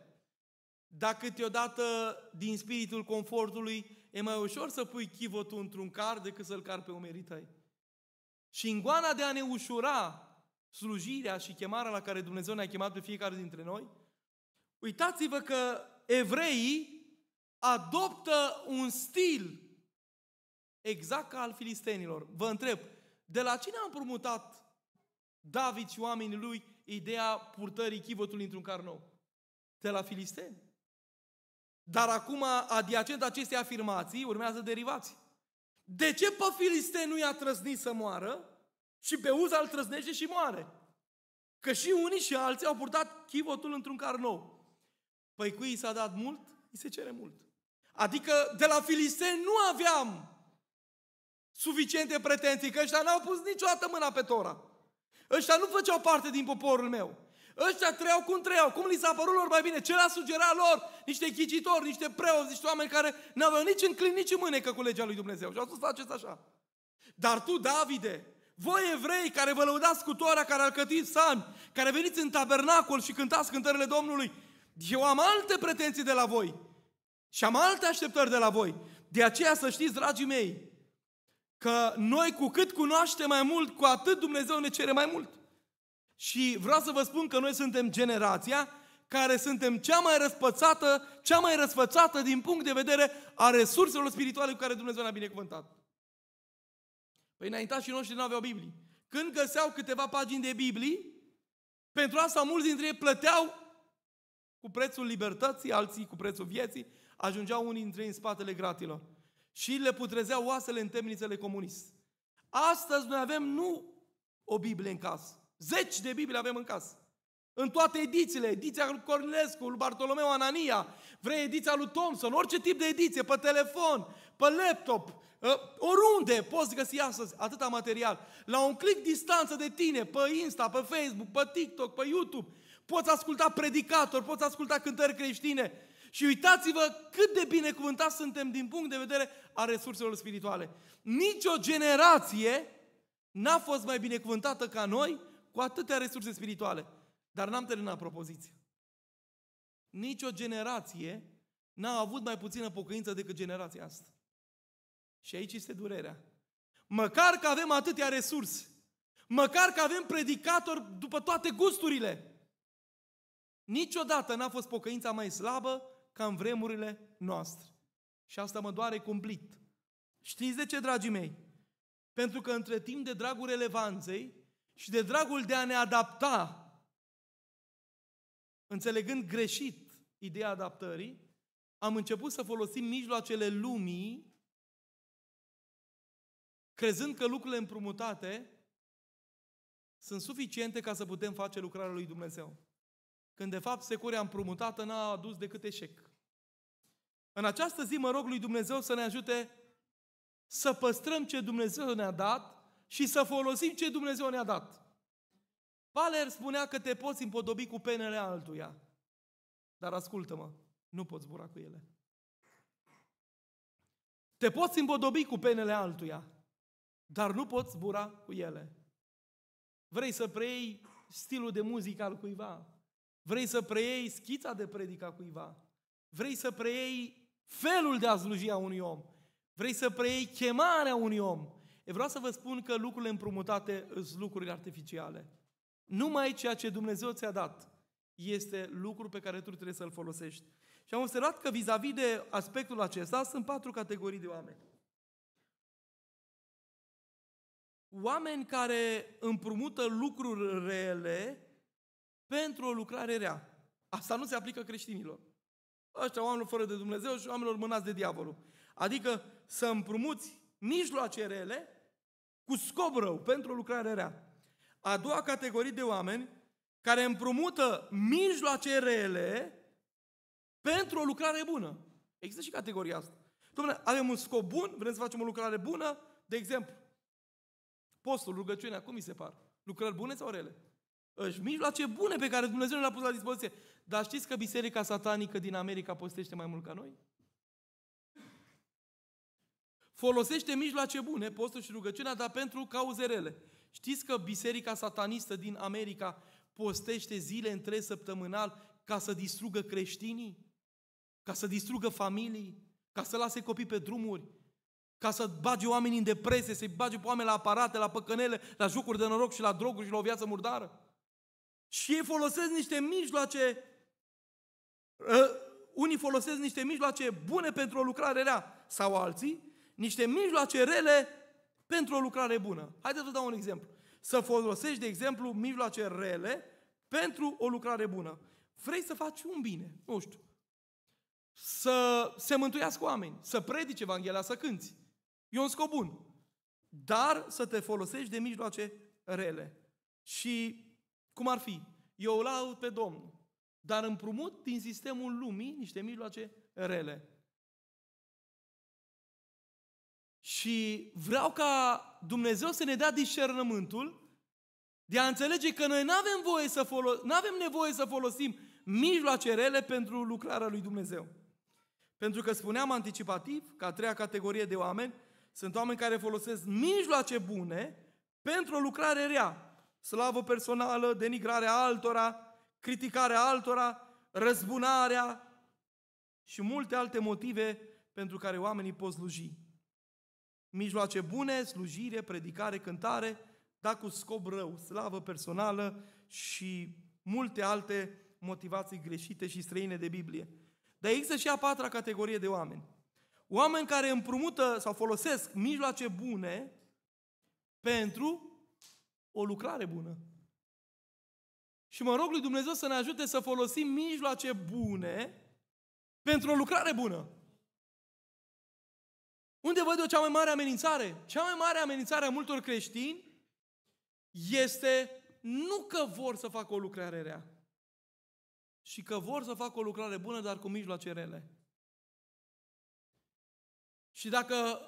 Dacă câteodată din spiritul confortului E mai ușor să pui chivotul într-un car decât să-l car pe umerii tăi. Și în goana de a ne ușura slujirea și chemarea la care Dumnezeu ne-a chemat pe fiecare dintre noi, uitați-vă că evreii adoptă un stil exact ca al filistenilor. Vă întreb, de la cine a împrumutat David și oamenii lui ideea purtării chivotului într-un car nou? De la filisteni. Dar acum, adiacent acestei afirmații, urmează derivații. De ce pe Filistei nu i-a trăznit să moară și pe Uza îl trăznește și moare? Că și unii și alții au purtat chivotul într-un nou. Păi cui i s-a dat mult, îi se cere mult. Adică de la Filistei nu aveam suficiente pretenții, că ăștia n-au pus niciodată mâna pe Tora. Ăștia nu făceau parte din poporul meu. Ăștia trăiau cum trăiau, cum li s-a părut lor mai bine, ce le-a sugerat lor? Niște ghicitori, niște preoți, niște oameni care n-aveau nici înclin, nici în mânecă cu legea lui Dumnezeu. Și au spus, faceți așa. Dar tu, Davide, voi evrei care vă lăudați cu toarea, care alcătiți san, care veniți în tabernacol și cântați cântările Domnului, eu am alte pretenții de la voi și am alte așteptări de la voi. De aceea să știți, dragii mei, că noi cu cât cunoaște mai mult, cu atât Dumnezeu ne cere mai mult. Și vreau să vă spun că noi suntem generația care suntem cea mai răspățată, cea mai răsfățată din punct de vedere a resurselor spirituale cu care Dumnezeu ne-a binecuvântat. Păi și noștri nu aveau biblie. Când găseau câteva pagini de biblie, pentru asta mulți dintre ei plăteau cu prețul libertății, alții cu prețul vieții, ajungeau unii dintre ei în spatele gratilor și le putrezeau oasele în temnițele comunist. Astăzi noi avem nu o Biblie în casă, Zeci de Biblie avem în casă. În toate edițiile, ediția lui Cornilescu, lui Bartolomeu Anania, vrei ediția lui Thompson, orice tip de ediție, pe telefon, pe laptop, ă, oriunde poți găsi astăzi atâta material. La un click distanță de tine, pe Insta, pe Facebook, pe TikTok, pe YouTube, poți asculta predicatori, poți asculta cântări creștine. Și uitați-vă cât de binecuvântați suntem din punct de vedere a resurselor spirituale. Nici o generație n-a fost mai binecuvântată ca noi cu atâtea resurse spirituale, dar n-am terminat propoziția. Nici o generație n-a avut mai puțină pocăință decât generația asta. Și aici este durerea. Măcar că avem atâtea resurse, măcar că avem predicatori după toate gusturile, niciodată n-a fost pocăința mai slabă ca în vremurile noastre. Și asta mă doare cumplit. Știți de ce, dragii mei? Pentru că între timp de dragul relevanței, și de dragul de a ne adapta, înțelegând greșit ideea adaptării, am început să folosim mijloacele lumii, crezând că lucrurile împrumutate sunt suficiente ca să putem face lucrarea lui Dumnezeu. Când de fapt securea împrumutată n-a adus decât eșec. În această zi mă rog lui Dumnezeu să ne ajute să păstrăm ce Dumnezeu ne-a dat și să folosim ce Dumnezeu ne-a dat. Valer spunea că te poți împodobi cu penele altuia. Dar ascultă-mă, nu poți zbura cu ele. Te poți împodobi cu penele altuia, dar nu poți zbura cu ele. Vrei să preiei stilul de muzică al cuiva, vrei să preiei schița de predica cuiva, vrei să preiei felul de a sluji a unui om, vrei să preiei chemarea unui om, E vreau să vă spun că lucrurile împrumutate sunt lucruri artificiale. Numai ceea ce Dumnezeu ți-a dat este lucru pe care tu trebuie să-l folosești. Și am observat că vis-a-vis de aspectul acesta sunt patru categorii de oameni. Oameni care împrumută lucruri rele pentru o lucrare rea. Asta nu se aplică creștinilor. Ăștia oamenilor fără de Dumnezeu și oamenilor mânați de diavolul. Adică să împrumuți mijloace rele cu scop rău, pentru lucrare rea. A doua categorie de oameni care împrumută mijloace rele pentru o lucrare bună. Există și categoria asta. Dom'le, avem un scop bun, vrem să facem o lucrare bună, de exemplu, postul, rugăciunea, cum mi se par? Lucrări bune sau rele? Își mijloace bune pe care Dumnezeu le-a pus la dispoziție. Dar știți că biserica satanică din America postește mai mult ca noi? Folosește mijloace bune, postul și rugăciunea, dar pentru cauze rele. Știți că biserica satanistă din America postește zile între săptămânal ca să distrugă creștinii? Ca să distrugă familii? Ca să lase copii pe drumuri? Ca să bage oamenii în depresie, să-i bage pe oameni la aparate, la păcănele, la jocuri de noroc și la droguri și la o viață murdară? Și ei folosesc niște mijloace, uh, unii folosesc niște mijloace bune pentru o lucrare rea, sau alții niște mijloace rele pentru o lucrare bună. Haideți să dau un exemplu. Să folosești, de exemplu, mijloace rele pentru o lucrare bună. Vrei să faci un bine, nu știu, să se mântuiască oameni, să predici Evanghelia, să cânți. E un scop bun. Dar să te folosești de mijloace rele. Și cum ar fi? Eu laud pe Domnul, dar împrumut din sistemul lumii niște mijloace rele. Și vreau ca Dumnezeu să ne dea discernământul de a înțelege că noi nu avem voie să folos- avem nevoie să folosim mijloace rele pentru lucrarea lui Dumnezeu. Pentru că spuneam anticipativ că a treia categorie de oameni sunt oameni care folosesc mijloace bune pentru o lucrare rea. Slavă personală, denigrarea altora, criticarea altora, răzbunarea și multe alte motive pentru care oamenii pot sluji mijloace bune, slujire, predicare, cântare, dar cu scop rău, slavă personală și multe alte motivații greșite și străine de Biblie. Dar există și a patra categorie de oameni. Oameni care împrumută sau folosesc mijloace bune pentru o lucrare bună. Și mă rog lui Dumnezeu să ne ajute să folosim mijloace bune pentru o lucrare bună. Unde văd eu cea mai mare amenințare? Cea mai mare amenințare a multor creștini este nu că vor să facă o lucrare rea, și că vor să facă o lucrare bună, dar cu mijloace rele. Și dacă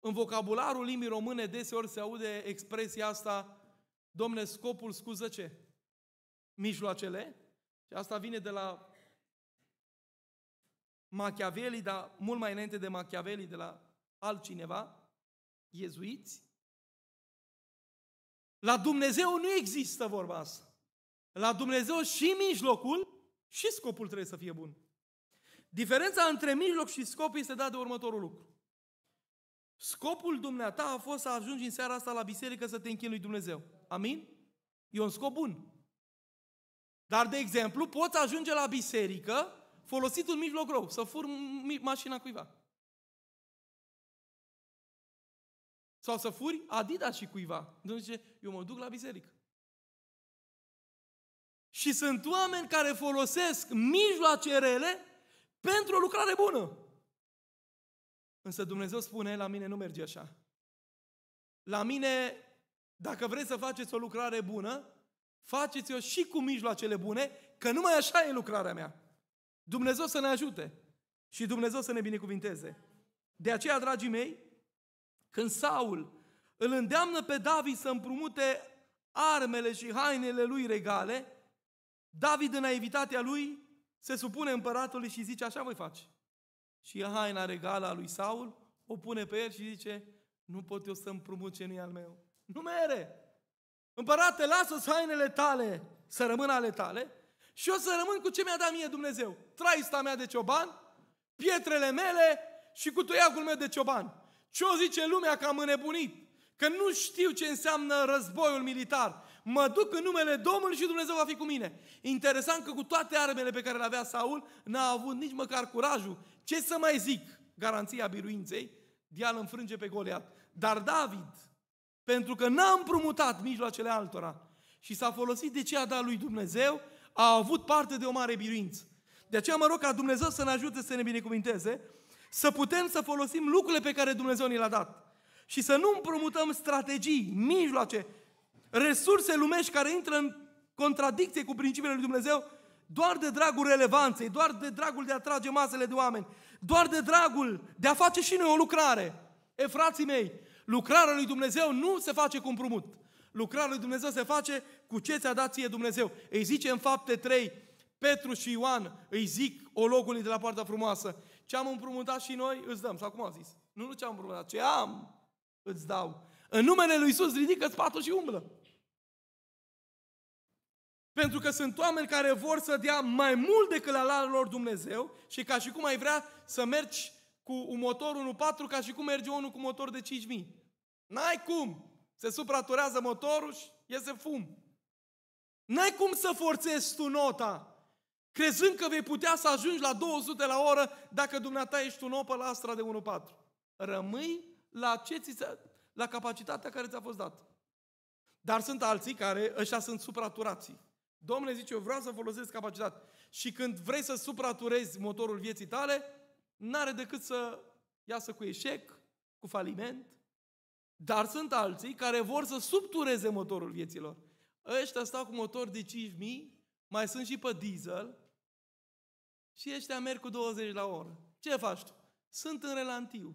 în vocabularul limbii române deseori se aude expresia asta, domne, scopul scuză ce? Mijloacele? Și asta vine de la Machiavelli, dar mult mai înainte de Machiavelli, de la altcineva, iezuiți. La Dumnezeu nu există vorba asta. La Dumnezeu și mijlocul și scopul trebuie să fie bun. Diferența între mijloc și scop este dat de următorul lucru. Scopul dumneata a fost să ajungi în seara asta la biserică să te închini lui Dumnezeu. Amin? E un scop bun. Dar, de exemplu, poți ajunge la biserică folosit un mijloc rău, să fur mașina cuiva. Sau să furi Adidas și cuiva. Deci zice, eu mă duc la biserică. Și sunt oameni care folosesc mijloace rele pentru o lucrare bună. Însă Dumnezeu spune, la mine nu merge așa. La mine, dacă vreți să faceți o lucrare bună, faceți-o și cu mijloacele bune, că numai așa e lucrarea mea. Dumnezeu să ne ajute și Dumnezeu să ne binecuvinteze. De aceea, dragii mei, când Saul îl îndeamnă pe David să împrumute armele și hainele lui regale, David, în naivitatea lui, se supune împăratului și zice, așa voi face. Și haina regală a lui Saul o pune pe el și zice, nu pot eu să împrumut ce nu al meu. Nu mere! Împărate, lasă-ți hainele tale să rămână ale tale și o să rămân cu ce mi-a dat mie Dumnezeu. Traista mea de cioban, pietrele mele și cu toiacul meu de cioban. Ce o zice lumea că am înnebunit? Că nu știu ce înseamnă războiul militar. Mă duc în numele Domnului și Dumnezeu va fi cu mine. Interesant că cu toate armele pe care le avea Saul, n-a avut nici măcar curajul. Ce să mai zic? Garanția biruinței, dial înfrânge pe Goliat. Dar David, pentru că n-a împrumutat mijloacele altora și s-a folosit de ce a dat lui Dumnezeu, a avut parte de o mare biruință. De aceea mă rog ca Dumnezeu să ne ajute să ne binecuvinteze, să putem să folosim lucrurile pe care Dumnezeu ni le-a dat. Și să nu împrumutăm strategii, mijloace, resurse lumești care intră în contradicție cu principiile lui Dumnezeu doar de dragul relevanței, doar de dragul de a trage masele de oameni, doar de dragul de a face și noi o lucrare. E, frații mei, lucrarea lui Dumnezeu nu se face cu împrumut lucrarea lui Dumnezeu se face cu ce ți-a dat ție Dumnezeu. Îi zice în fapte 3, Petru și Ioan, îi zic ologului de la poarta frumoasă, ce am împrumutat și noi, îți dăm. Sau cum a zis? Nu, nu ce am împrumutat, ce am, îți dau. În numele lui Isus ridică spatul și umblă. Pentru că sunt oameni care vor să dea mai mult decât la la lor Dumnezeu și ca și cum ai vrea să mergi cu un motor 1.4 ca și cum merge unul cu motor de 5.000. N-ai cum! Se supraturează motorul și iese fum. N-ai cum să forțezi tu nota, crezând că vei putea să ajungi la 200 la oră dacă dumneata ești un opă la astra de 1.4. Rămâi la, ce ți la capacitatea care ți-a fost dată. Dar sunt alții care, ăștia sunt supraturații. Domnule zice, eu vreau să folosesc capacitatea. Și când vrei să supraturezi motorul vieții tale, n-are decât să iasă cu eșec, cu faliment, dar sunt alții care vor să subtureze motorul vieților. Ăștia stau cu motor de 5.000, mai sunt și pe diesel și ăștia merg cu 20 la oră. Ce faci tu? Sunt în relantiu.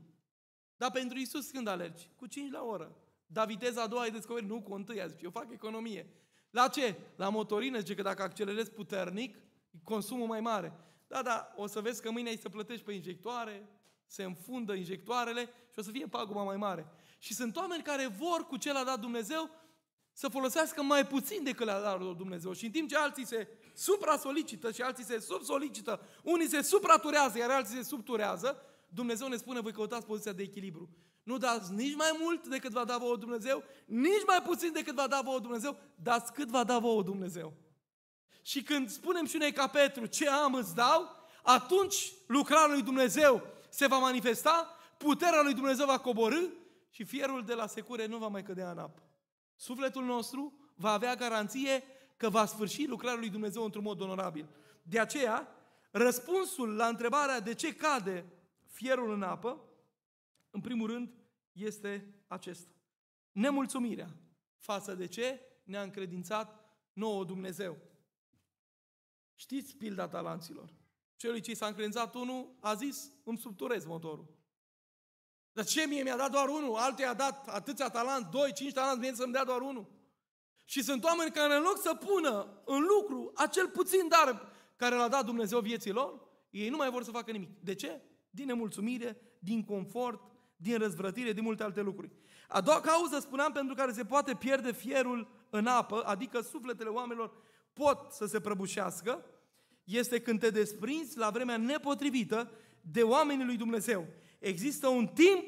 Dar pentru Isus când alergi? Cu 5 la oră. Dar viteza a doua ai descoperit, nu cu întâia, zice, eu fac economie. La ce? La motorină, zice că dacă accelerezi puternic, consumul mai mare. Da, da, o să vezi că mâine ai să plătești pe injectoare, se înfundă injectoarele și o să fie paguba mai mare. Și sunt oameni care vor cu ce l a dat Dumnezeu să folosească mai puțin decât le-a dat Dumnezeu. Și în timp ce alții se supra-solicită și alții se sub solicită, unii se supraturează, iar alții se subturează, Dumnezeu ne spune, voi căutați poziția de echilibru. Nu dați nici mai mult decât va da vouă Dumnezeu, nici mai puțin decât va da vouă Dumnezeu, dați cât va da vouă Dumnezeu. Și când spunem și noi ca Petru, ce am îți dau, atunci lucrarea lui Dumnezeu se va manifesta, puterea lui Dumnezeu va coborâ și fierul de la secure nu va mai cădea în apă. Sufletul nostru va avea garanție că va sfârși lucrarea lui Dumnezeu într-un mod onorabil. De aceea, răspunsul la întrebarea de ce cade fierul în apă, în primul rând, este acesta. Nemulțumirea față de ce ne-a încredințat nouă Dumnezeu. Știți pilda talanților. Celui ce s-a încredințat unul a zis, îmi subturez motorul. Dar ce mie mi-a dat doar unul? Altul i-a dat atâția talent, doi, cinci talent, mie să-mi dea doar unul. Și sunt oameni care în loc să pună în lucru acel puțin dar care l-a dat Dumnezeu vieții lor, ei nu mai vor să facă nimic. De ce? Din nemulțumire, din confort, din răzvrătire, din multe alte lucruri. A doua cauză, spuneam, pentru care se poate pierde fierul în apă, adică sufletele oamenilor pot să se prăbușească, este când te desprinzi la vremea nepotrivită de oamenii lui Dumnezeu. Există un timp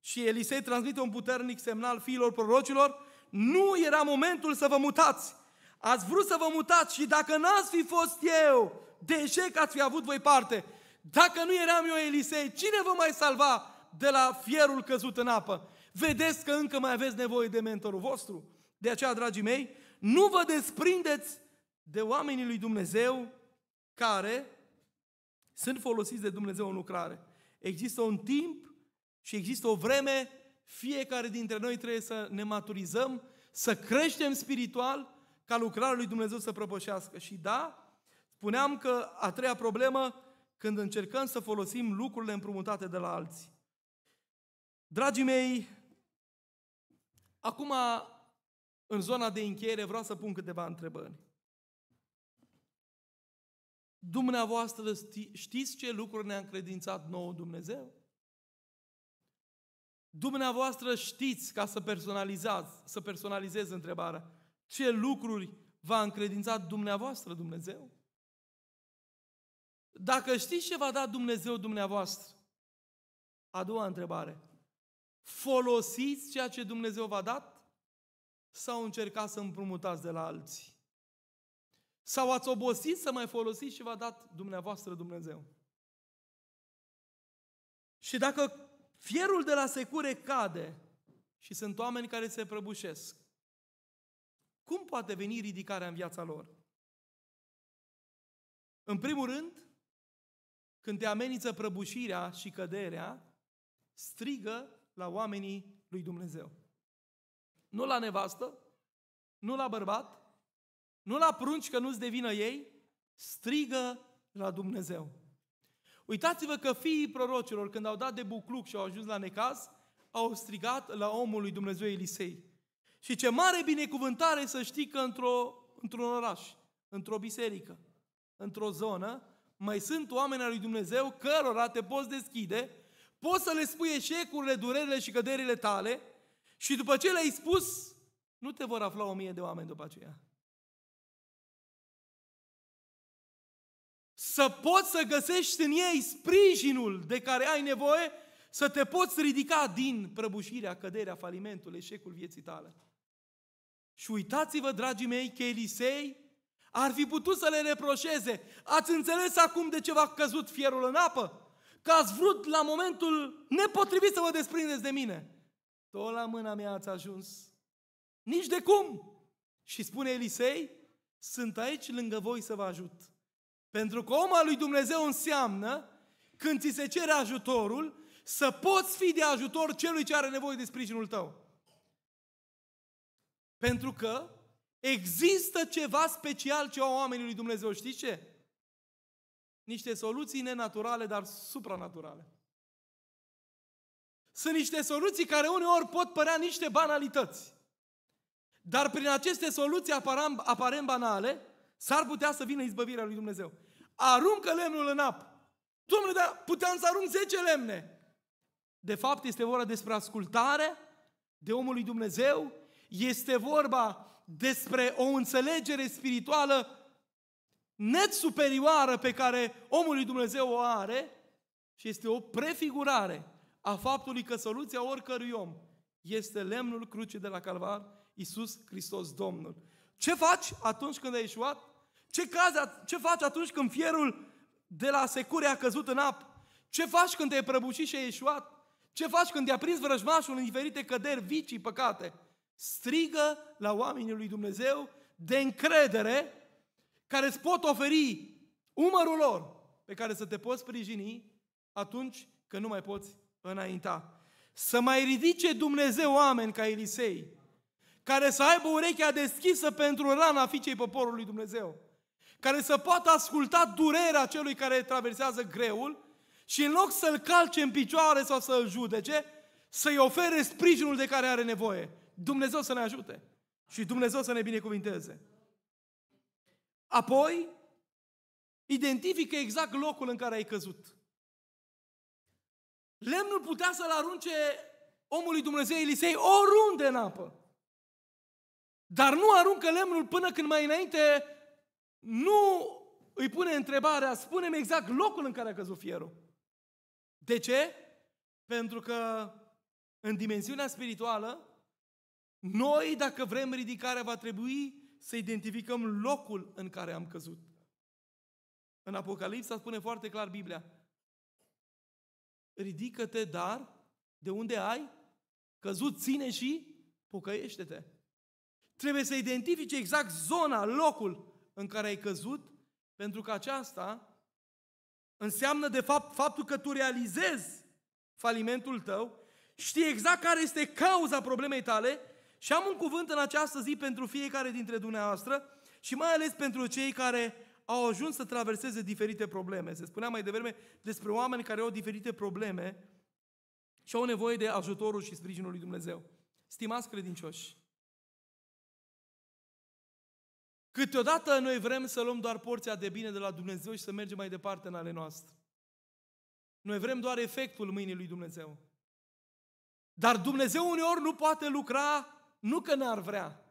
și Elisei transmite un puternic semnal fiilor prorocilor, nu era momentul să vă mutați. Ați vrut să vă mutați și dacă n-ați fi fost eu, de ce că ați fi avut voi parte. Dacă nu eram eu Elisei, cine vă mai salva de la fierul căzut în apă? Vedeți că încă mai aveți nevoie de mentorul vostru. De aceea, dragii mei, nu vă desprindeți de oamenii lui Dumnezeu care sunt folosiți de Dumnezeu în lucrare. Există un timp și există o vreme, fiecare dintre noi trebuie să ne maturizăm, să creștem spiritual, ca lucrarea lui Dumnezeu să prăpășească. Și da, spuneam că a treia problemă, când încercăm să folosim lucrurile împrumutate de la alții. Dragii mei, acum, în zona de încheiere, vreau să pun câteva întrebări. Dumneavoastră știți ce lucruri ne-a încredințat nouă Dumnezeu? Dumneavoastră știți, ca să personalizați, să personalizez întrebarea, ce lucruri v-a încredințat dumneavoastră Dumnezeu? Dacă știți ce v-a dat Dumnezeu dumneavoastră, a doua întrebare, folosiți ceea ce Dumnezeu v-a dat sau încercați să împrumutați de la alții? Sau ați obosit să mai folosiți și v-a dat dumneavoastră Dumnezeu? Și dacă fierul de la secure cade și sunt oameni care se prăbușesc, cum poate veni ridicarea în viața lor? În primul rând, când te amenință prăbușirea și căderea, strigă la oamenii lui Dumnezeu. Nu la nevastă, nu la bărbat, nu la prunci că nu-ți devină ei, strigă la Dumnezeu. Uitați-vă că fiii prorocilor, când au dat de bucluc și au ajuns la necaz, au strigat la omul lui Dumnezeu Elisei. Și ce mare binecuvântare să știi că într-o, într-un oraș, într-o biserică, într-o zonă, mai sunt oameni al lui Dumnezeu cărora te poți deschide, poți să le spui eșecurile, durerile și căderile tale și după ce le-ai spus, nu te vor afla o mie de oameni după aceea. să poți să găsești în ei sprijinul de care ai nevoie, să te poți ridica din prăbușirea, căderea, falimentul, eșecul vieții tale. Și uitați-vă, dragii mei, că Elisei ar fi putut să le reproșeze. Ați înțeles acum de ce v-a căzut fierul în apă? Că ați vrut la momentul nepotrivit să vă desprindeți de mine. Tot la mâna mea ați ajuns. Nici de cum! Și spune Elisei, sunt aici lângă voi să vă ajut. Pentru că om al lui Dumnezeu înseamnă, când ți se cere ajutorul, să poți fi de ajutor celui ce are nevoie de sprijinul tău. Pentru că există ceva special ce au oamenii lui Dumnezeu. Știți ce? Niște soluții nenaturale, dar supranaturale. Sunt niște soluții care uneori pot părea niște banalități. Dar prin aceste soluții aparent banale, S-ar putea să vină izbăvirea lui Dumnezeu. Aruncă lemnul în apă. Domnule, dar puteam să arunc 10 lemne. De fapt, este vorba despre ascultare de omul lui Dumnezeu, este vorba despre o înțelegere spirituală net superioară pe care omul lui Dumnezeu o are și este o prefigurare a faptului că soluția oricărui om este lemnul crucii de la Calvar, Iisus Hristos Domnul. Ce faci atunci când ai ieșuat? Ce, caz, ce faci atunci când fierul de la securie a căzut în apă? Ce faci când te-ai prăbușit și ai ieșuat? Ce faci când te-a prins vrăjmașul în diferite căderi, vicii, păcate? Strigă la oamenii lui Dumnezeu de încredere care îți pot oferi umărul lor pe care să te poți sprijini atunci când nu mai poți înainta. Să mai ridice Dumnezeu oameni ca Elisei, care să aibă urechea deschisă pentru rana fiicei poporului Dumnezeu care să poată asculta durerea celui care traversează greul și în loc să-l calce în picioare sau să-l judece, să-i ofere sprijinul de care are nevoie. Dumnezeu să ne ajute și Dumnezeu să ne binecuvinteze. Apoi, identifică exact locul în care ai căzut. Lemnul putea să-l arunce omului Dumnezeu Elisei oriunde în apă. Dar nu aruncă lemnul până când mai înainte nu îi pune întrebarea, spune exact locul în care a căzut fierul. De ce? Pentru că în dimensiunea spirituală, noi, dacă vrem ridicarea, va trebui să identificăm locul în care am căzut. În Apocalipsa spune foarte clar Biblia. Ridică-te, dar de unde ai căzut, ține și pocăiește-te. Trebuie să identifici exact zona, locul în care ai căzut, pentru că aceasta înseamnă de fapt faptul că tu realizezi falimentul tău, știi exact care este cauza problemei tale și am un cuvânt în această zi pentru fiecare dintre dumneavoastră și mai ales pentru cei care au ajuns să traverseze diferite probleme. Se spunea mai devreme despre oameni care au diferite probleme și au nevoie de ajutorul și sprijinul lui Dumnezeu. Stimați credincioși, Câteodată noi vrem să luăm doar porția de bine de la Dumnezeu și să mergem mai departe în ale noastre. Noi vrem doar efectul mâinii lui Dumnezeu. Dar Dumnezeu uneori nu poate lucra nu că n-ar vrea,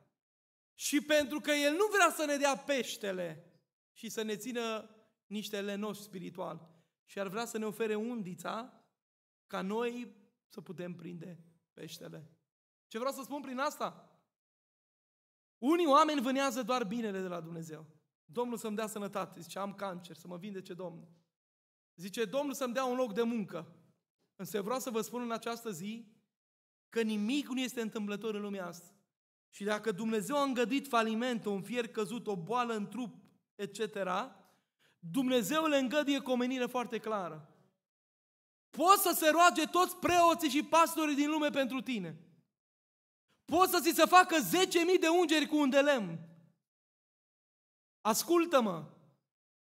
și pentru că El nu vrea să ne dea peștele și să ne țină niște lenoși spiritual. Și ar vrea să ne ofere undița ca noi să putem prinde peștele. Ce vreau să spun prin asta? Unii oameni vânează doar binele de la Dumnezeu. Domnul să-mi dea sănătate, zice, am cancer, să mă vindece Domnul. Zice, Domnul să-mi dea un loc de muncă. Însă vreau să vă spun în această zi că nimic nu este întâmplător în lumea asta. Și dacă Dumnezeu a îngăduit faliment, un fier căzut, o boală în trup, etc., Dumnezeu le îngăduie cu o menire foarte clară. Poți să se roage toți preoții și pastorii din lume pentru tine. Poți să ți se facă 10.000 de ungeri cu un de lemn. Ascultă-mă!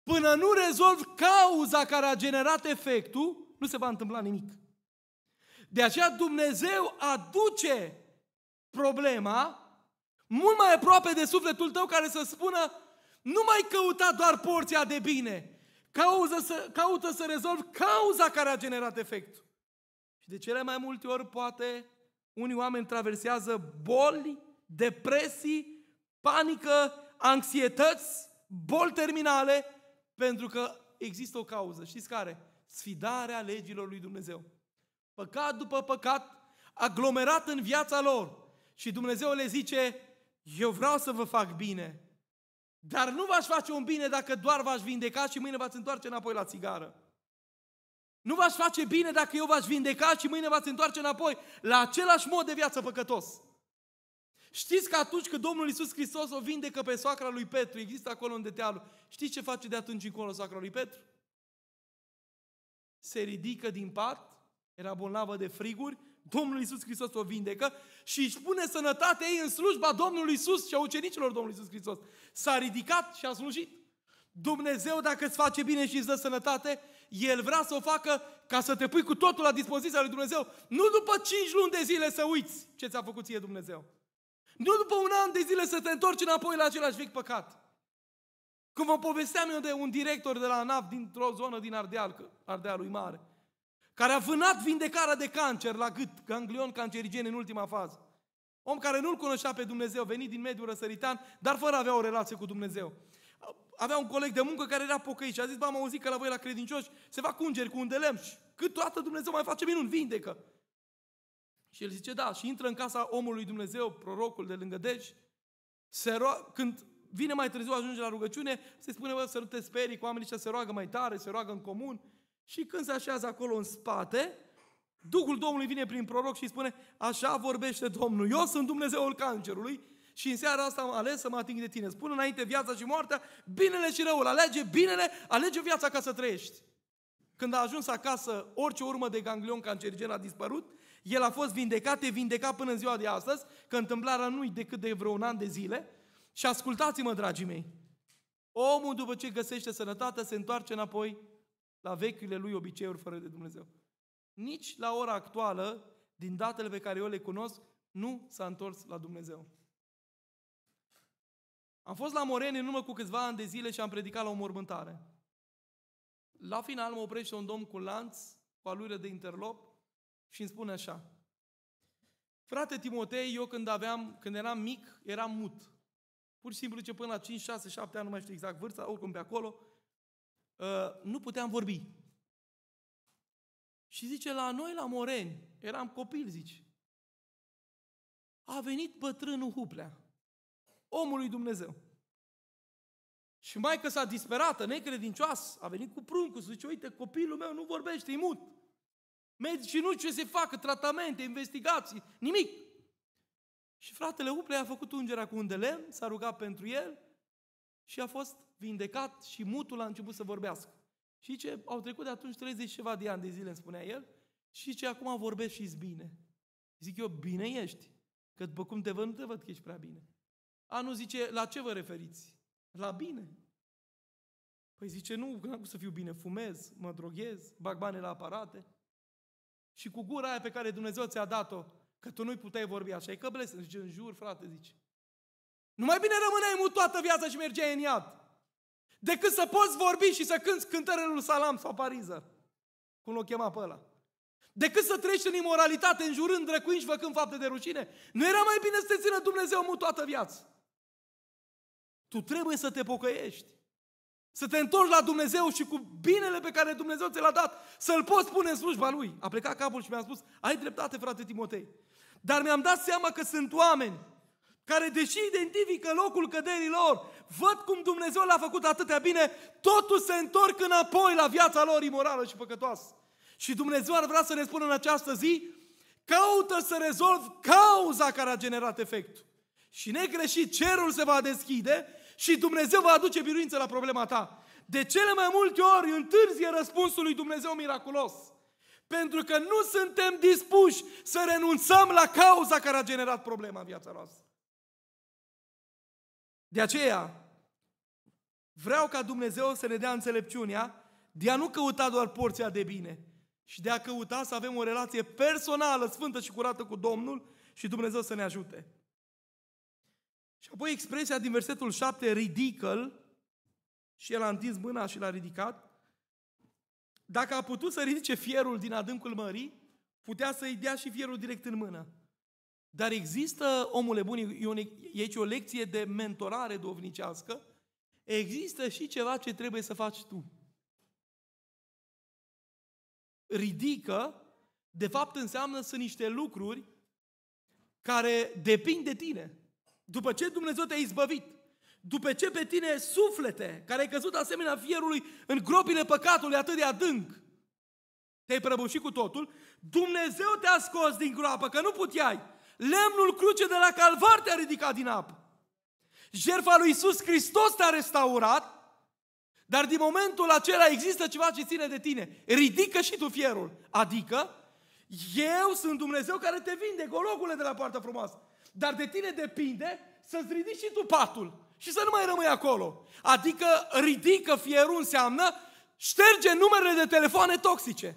Până nu rezolvi cauza care a generat efectul, nu se va întâmpla nimic. De aceea Dumnezeu aduce problema mult mai aproape de sufletul tău care să spună nu mai căuta doar porția de bine, Cauza să, caută să rezolvi cauza care a generat efectul. Și de cele mai multe ori poate unii oameni traversează boli, depresii, panică, anxietăți, boli terminale, pentru că există o cauză. Știți care? Sfidarea legilor lui Dumnezeu. Păcat după păcat, aglomerat în viața lor. Și Dumnezeu le zice, eu vreau să vă fac bine, dar nu v-aș face un bine dacă doar v-aș vindeca și mâine v-ați întoarce înapoi la țigară. Nu v-aș face bine dacă eu v-aș vindeca și mâine v-ați întoarce înapoi la același mod de viață păcătos. Știți că atunci când Domnul Iisus Hristos o vindecă pe soacra lui Petru, există acolo în detealul, știți ce face de atunci încolo soacra lui Petru? Se ridică din pat, era bolnavă de friguri, Domnul Iisus Hristos o vindecă și își pune sănătatea ei în slujba Domnului Iisus și a ucenicilor Domnului Iisus Hristos. S-a ridicat și a slujit. Dumnezeu, dacă îți face bine și îți dă sănătate, el vrea să o facă ca să te pui cu totul la dispoziția lui Dumnezeu. Nu după cinci luni de zile să uiți ce ți-a făcut ție Dumnezeu. Nu după un an de zile să te întorci înapoi la același vechi păcat. Cum vă povesteam eu de un director de la ANAF dintr-o zonă din Ardeal, Ardealului Mare, care a vânat vindecarea de cancer la gât, ganglion cancerigen în ultima fază. Om care nu-L cunoștea pe Dumnezeu, venit din mediul răsăritan, dar fără a avea o relație cu Dumnezeu avea un coleg de muncă care era pocăit și a zis, bă, am auzit că la voi la credincioși se fac ungeri cu un de lemn și câteodată Dumnezeu mai face minuni, vindecă. Și el zice, da, și intră în casa omului Dumnezeu, prorocul de lângă Dej, deci, se ro- când vine mai târziu, ajunge la rugăciune, se spune, bă, să nu te sperii, cu oamenii ăștia se roagă mai tare, se roagă în comun. Și când se așează acolo în spate, Duhul Domnului vine prin proroc și spune, așa vorbește Domnul, eu sunt Dumnezeul cancerului, și în seara asta am ales să mă ating de tine. Spune înainte viața și moartea, binele și răul. Alege binele, alege viața ca să trăiești. Când a ajuns acasă, orice urmă de ganglion cancerigen a dispărut, el a fost vindecat, e vindecat până în ziua de astăzi, că întâmplarea nu-i decât de vreo un an de zile. Și ascultați-mă, dragii mei, omul după ce găsește sănătatea se întoarce înapoi la vechile lui obiceiuri fără de Dumnezeu. Nici la ora actuală, din datele pe care eu le cunosc, nu s-a întors la Dumnezeu. Am fost la Morene în urmă cu câțiva ani de zile și am predicat la o mormântare. La final mă oprește un domn cu lanț, cu alură de interlop și îmi spune așa. Frate Timotei, eu când aveam, când eram mic, eram mut. Pur și simplu ce până la 5, 6, 7 ani, nu mai știu exact vârsta, oricum pe acolo, uh, nu puteam vorbi. Și zice, la noi, la Moreni, eram copil, zici. A venit bătrânul Huplea. Omului Dumnezeu. Și mai că s-a disperată, necredincioasă, a venit cu pruncul și zice, uite, copilul meu nu vorbește, e mut. Medicii nu ce se facă, tratamente, investigații, nimic. Și fratele Uple a făcut ungerea cu un de lemn, s-a rugat pentru el și a fost vindecat și mutul a început să vorbească. Și ce au trecut de atunci 30 ceva de ani de zile, îmi spunea el, și ce acum vorbesc și bine. Zic eu, bine ești, că după cum te văd, nu te văd că ești prea bine. Anu zice, la ce vă referiți? La bine. Păi zice, nu, că n-am cum să fiu bine, fumez, mă droghez, bag bani la aparate. Și cu gura aia pe care Dumnezeu ți-a dat-o, că tu nu-i puteai vorbi așa, e că blestem. Zice, în jur, frate, zice. Nu mai bine rămâneai mult toată viața și mergeai în iad. Decât să poți vorbi și să cânți cântările lui Salam sau Pariză. Cum l-o chema pe ăla. Decât să treci în imoralitate, înjurând, drăcuind și făcând fapte de rușine. Nu era mai bine să te țină Dumnezeu mult toată viața. Tu trebuie să te pocăiești. Să te întorci la Dumnezeu și cu binele pe care Dumnezeu ți l-a dat, să-l poți pune în slujba Lui. A plecat capul și mi-a spus, ai dreptate, frate Timotei. Dar mi-am dat seama că sunt oameni care, deși identifică locul căderii lor, văd cum Dumnezeu l-a făcut atâtea bine, totul se întorc înapoi la viața lor imorală și păcătoasă. Și Dumnezeu ar vrea să ne spună în această zi, caută să rezolvi cauza care a generat efectul. Și negreșit cerul se va deschide și Dumnezeu va aduce biruință la problema ta. De cele mai multe ori întârzie răspunsul lui Dumnezeu miraculos. Pentru că nu suntem dispuși să renunțăm la cauza care a generat problema în viața noastră. De aceea, vreau ca Dumnezeu să ne dea înțelepciunea de a nu căuta doar porția de bine, și de a căuta să avem o relație personală, sfântă și curată cu Domnul și Dumnezeu să ne ajute. Și apoi expresia din versetul 7, ridică și el a întins mâna și l-a ridicat. Dacă a putut să ridice fierul din adâncul mării, putea să-i dea și fierul direct în mână. Dar există, omule bun, e aici o lecție de mentorare dovnicească, există și ceva ce trebuie să faci tu. Ridică, de fapt înseamnă sunt niște lucruri care depind de tine. După ce Dumnezeu te-a izbăvit, după ce pe tine suflete, care ai căzut asemenea fierului în gropile păcatului atât de adânc, te-ai prăbușit cu totul, Dumnezeu te-a scos din groapă, că nu puteai. Lemnul cruce de la calvar te-a ridicat din apă. Jerfa lui Iisus Hristos te-a restaurat, dar din momentul acela există ceva ce ține de tine. Ridică și tu fierul. Adică, eu sunt Dumnezeu care te vinde, gologule de la poartă frumoasă. Dar de tine depinde să-ți ridici și tu patul și să nu mai rămâi acolo. Adică ridică fierul înseamnă șterge numerele de telefoane toxice.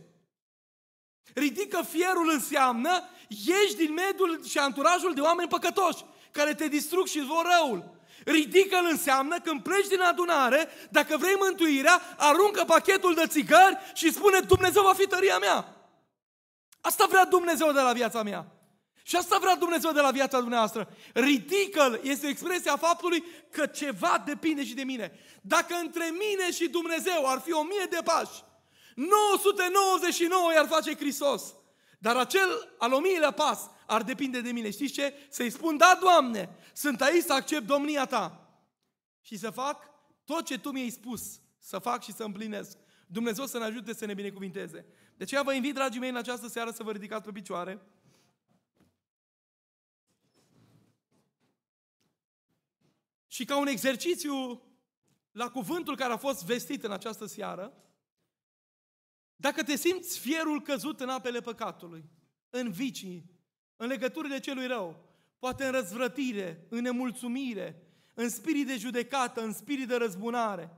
Ridică fierul înseamnă ieși din mediul și anturajul de oameni păcătoși care te distrug și vor răul. Ridică-l înseamnă când pleci din adunare, dacă vrei mântuirea, aruncă pachetul de țigări și spune Dumnezeu va fi tăria mea. Asta vrea Dumnezeu de la viața mea. Și asta vrea Dumnezeu de la viața dumneavoastră. Ridică-l este expresia faptului că ceva depinde și de mine. Dacă între mine și Dumnezeu ar fi o mie de pași, 999 i-ar face Hristos. Dar acel al o miilea pas ar depinde de mine. Știți ce? Să-i spun, da, Doamne, sunt aici să accept domnia Ta. Și să fac tot ce Tu mi-ai spus să fac și să împlinesc. Dumnezeu să ne ajute să ne binecuvinteze. De aceea vă invit, dragii mei, în această seară să vă ridicați pe picioare. Și ca un exercițiu la cuvântul care a fost vestit în această seară, dacă te simți fierul căzut în apele păcatului, în vicii, în legăturile celui rău, poate în răzvrătire, în nemulțumire, în spirit de judecată, în spirit de răzbunare,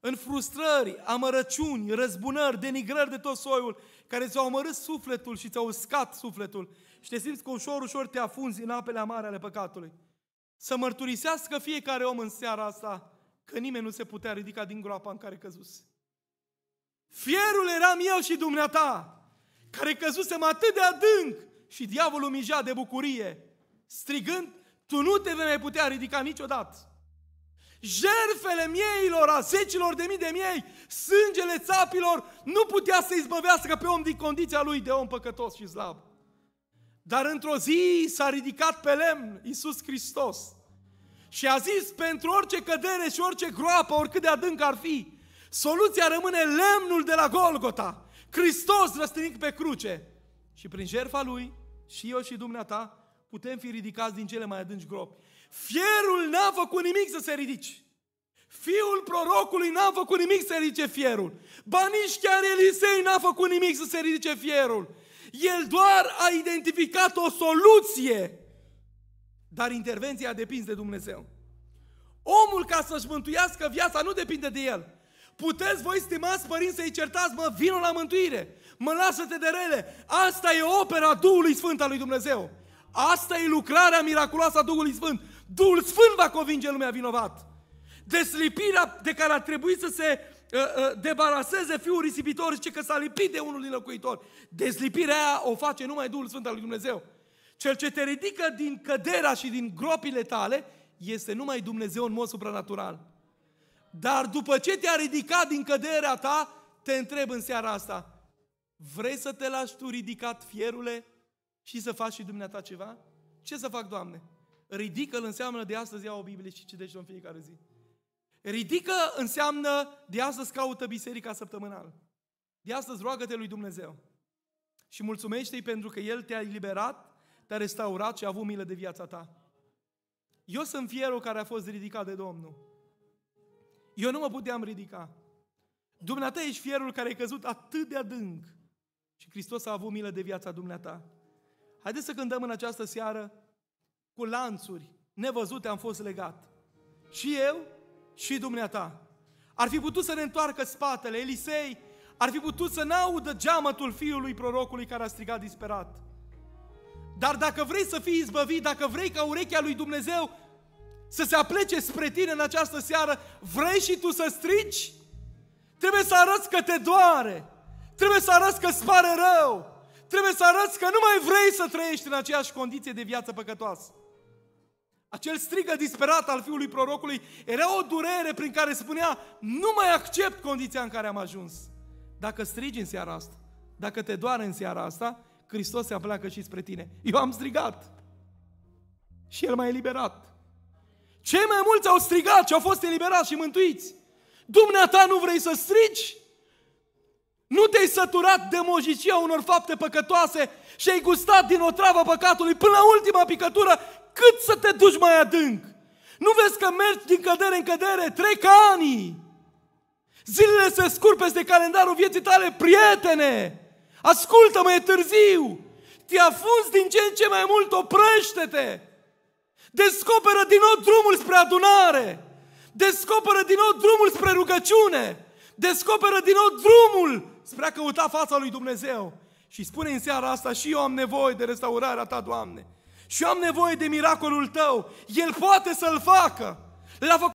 în frustrări, amărăciuni, răzbunări, denigrări de tot soiul, care ți-au omorât sufletul și ți-au uscat sufletul și te simți că ușor, ușor te afunzi în apele amare ale păcatului. Să mărturisească fiecare om în seara asta că nimeni nu se putea ridica din groapa în care căzuse. Fierul eram eu și dumneata, care căzusem atât de adânc și diavolul mija de bucurie, strigând, tu nu te vei mai putea ridica niciodată. Jerfele mieilor, a zecilor de mii de miei, sângele țapilor, nu putea să izbăvească pe om din condiția lui de om păcătos și slab. Dar într-o zi s-a ridicat pe lemn Iisus Hristos și a zis pentru orice cădere și orice groapă, oricât de adânc ar fi, soluția rămâne lemnul de la Golgota, Hristos răstinit pe cruce. Și prin jertfa Lui, și eu și dumneata, putem fi ridicați din cele mai adânci gropi. Fierul n-a făcut nimic să se ridici. Fiul prorocului n-a făcut nimic să se ridice fierul. Ba nici chiar Elisei n-a făcut nimic să se ridice fierul. El doar a identificat o soluție, dar intervenția a depins de Dumnezeu. Omul ca să-și mântuiască viața nu depinde de el. Puteți voi, stimați părinți, să-i certați, mă, vină la mântuire, mă lasă-te de rele. Asta e opera Duhului Sfânt al lui Dumnezeu. Asta e lucrarea miraculoasă a Duhului Sfânt. Duhul Sfânt va convinge lumea vinovat. Deslipirea de care ar trebui să se Ă, ă, debaraseze fiul risipitor, zice că s-a lipit de unul din locuitor. Dezlipirea aia o face numai Duhul Sfânt al lui Dumnezeu. Cel ce te ridică din căderea și din gropile tale este numai Dumnezeu în mod supranatural. Dar după ce te-a ridicat din căderea ta, te întreb în seara asta, vrei să te lași tu ridicat fierule și să faci și dumneata ceva? Ce să fac, Doamne? Ridică-l înseamnă de astăzi iau o Biblie și citește o în fiecare zi. Ridică înseamnă de astăzi caută biserica săptămânal. De astăzi roagă-te lui Dumnezeu. Și mulțumește-i pentru că El te-a eliberat, te-a restaurat și a avut milă de viața ta. Eu sunt fierul care a fost ridicat de Domnul. Eu nu mă puteam ridica. Dumneata ești fierul care a căzut atât de adânc. Și Hristos a avut milă de viața dumneata. Haideți să cântăm în această seară cu lanțuri nevăzute am fost legat. Și eu și dumneata. Ar fi putut să ne întoarcă spatele, Elisei ar fi putut să n-audă geamătul fiului prorocului care a strigat disperat. Dar dacă vrei să fii izbăvit, dacă vrei ca urechea lui Dumnezeu să se aplece spre tine în această seară, vrei și tu să strici? Trebuie să arăți că te doare, trebuie să arăți că îți pare rău, trebuie să arăți că nu mai vrei să trăiești în aceeași condiție de viață păcătoasă. Acel strigă disperat al fiului prorocului era o durere prin care spunea, nu mai accept condiția în care am ajuns. Dacă strigi în seara asta, dacă te doare în seara asta, Hristos se apleacă și spre tine. Eu am strigat și El m-a eliberat. Cei mai mulți au strigat și au fost eliberați și mântuiți. Dumneata nu vrei să strigi? Nu te-ai săturat de mojicia unor fapte păcătoase și ai gustat din otrava păcatului până la ultima picătură cât să te duci mai adânc? Nu vezi că mergi din cădere în cădere, trec ani. Zilele se scurg de calendarul vieții tale, prietene. Ascultă-mă, e târziu. Te afunzi din ce în ce mai mult, oprește-te. Descoperă din nou drumul spre adunare. Descoperă din nou drumul spre rugăciune. Descoperă din nou drumul spre a căuta fața lui Dumnezeu. Și spune în seara asta și eu am nevoie de restaurarea ta, Doamne și eu am nevoie de miracolul tău. El poate să-l facă. L-a făcut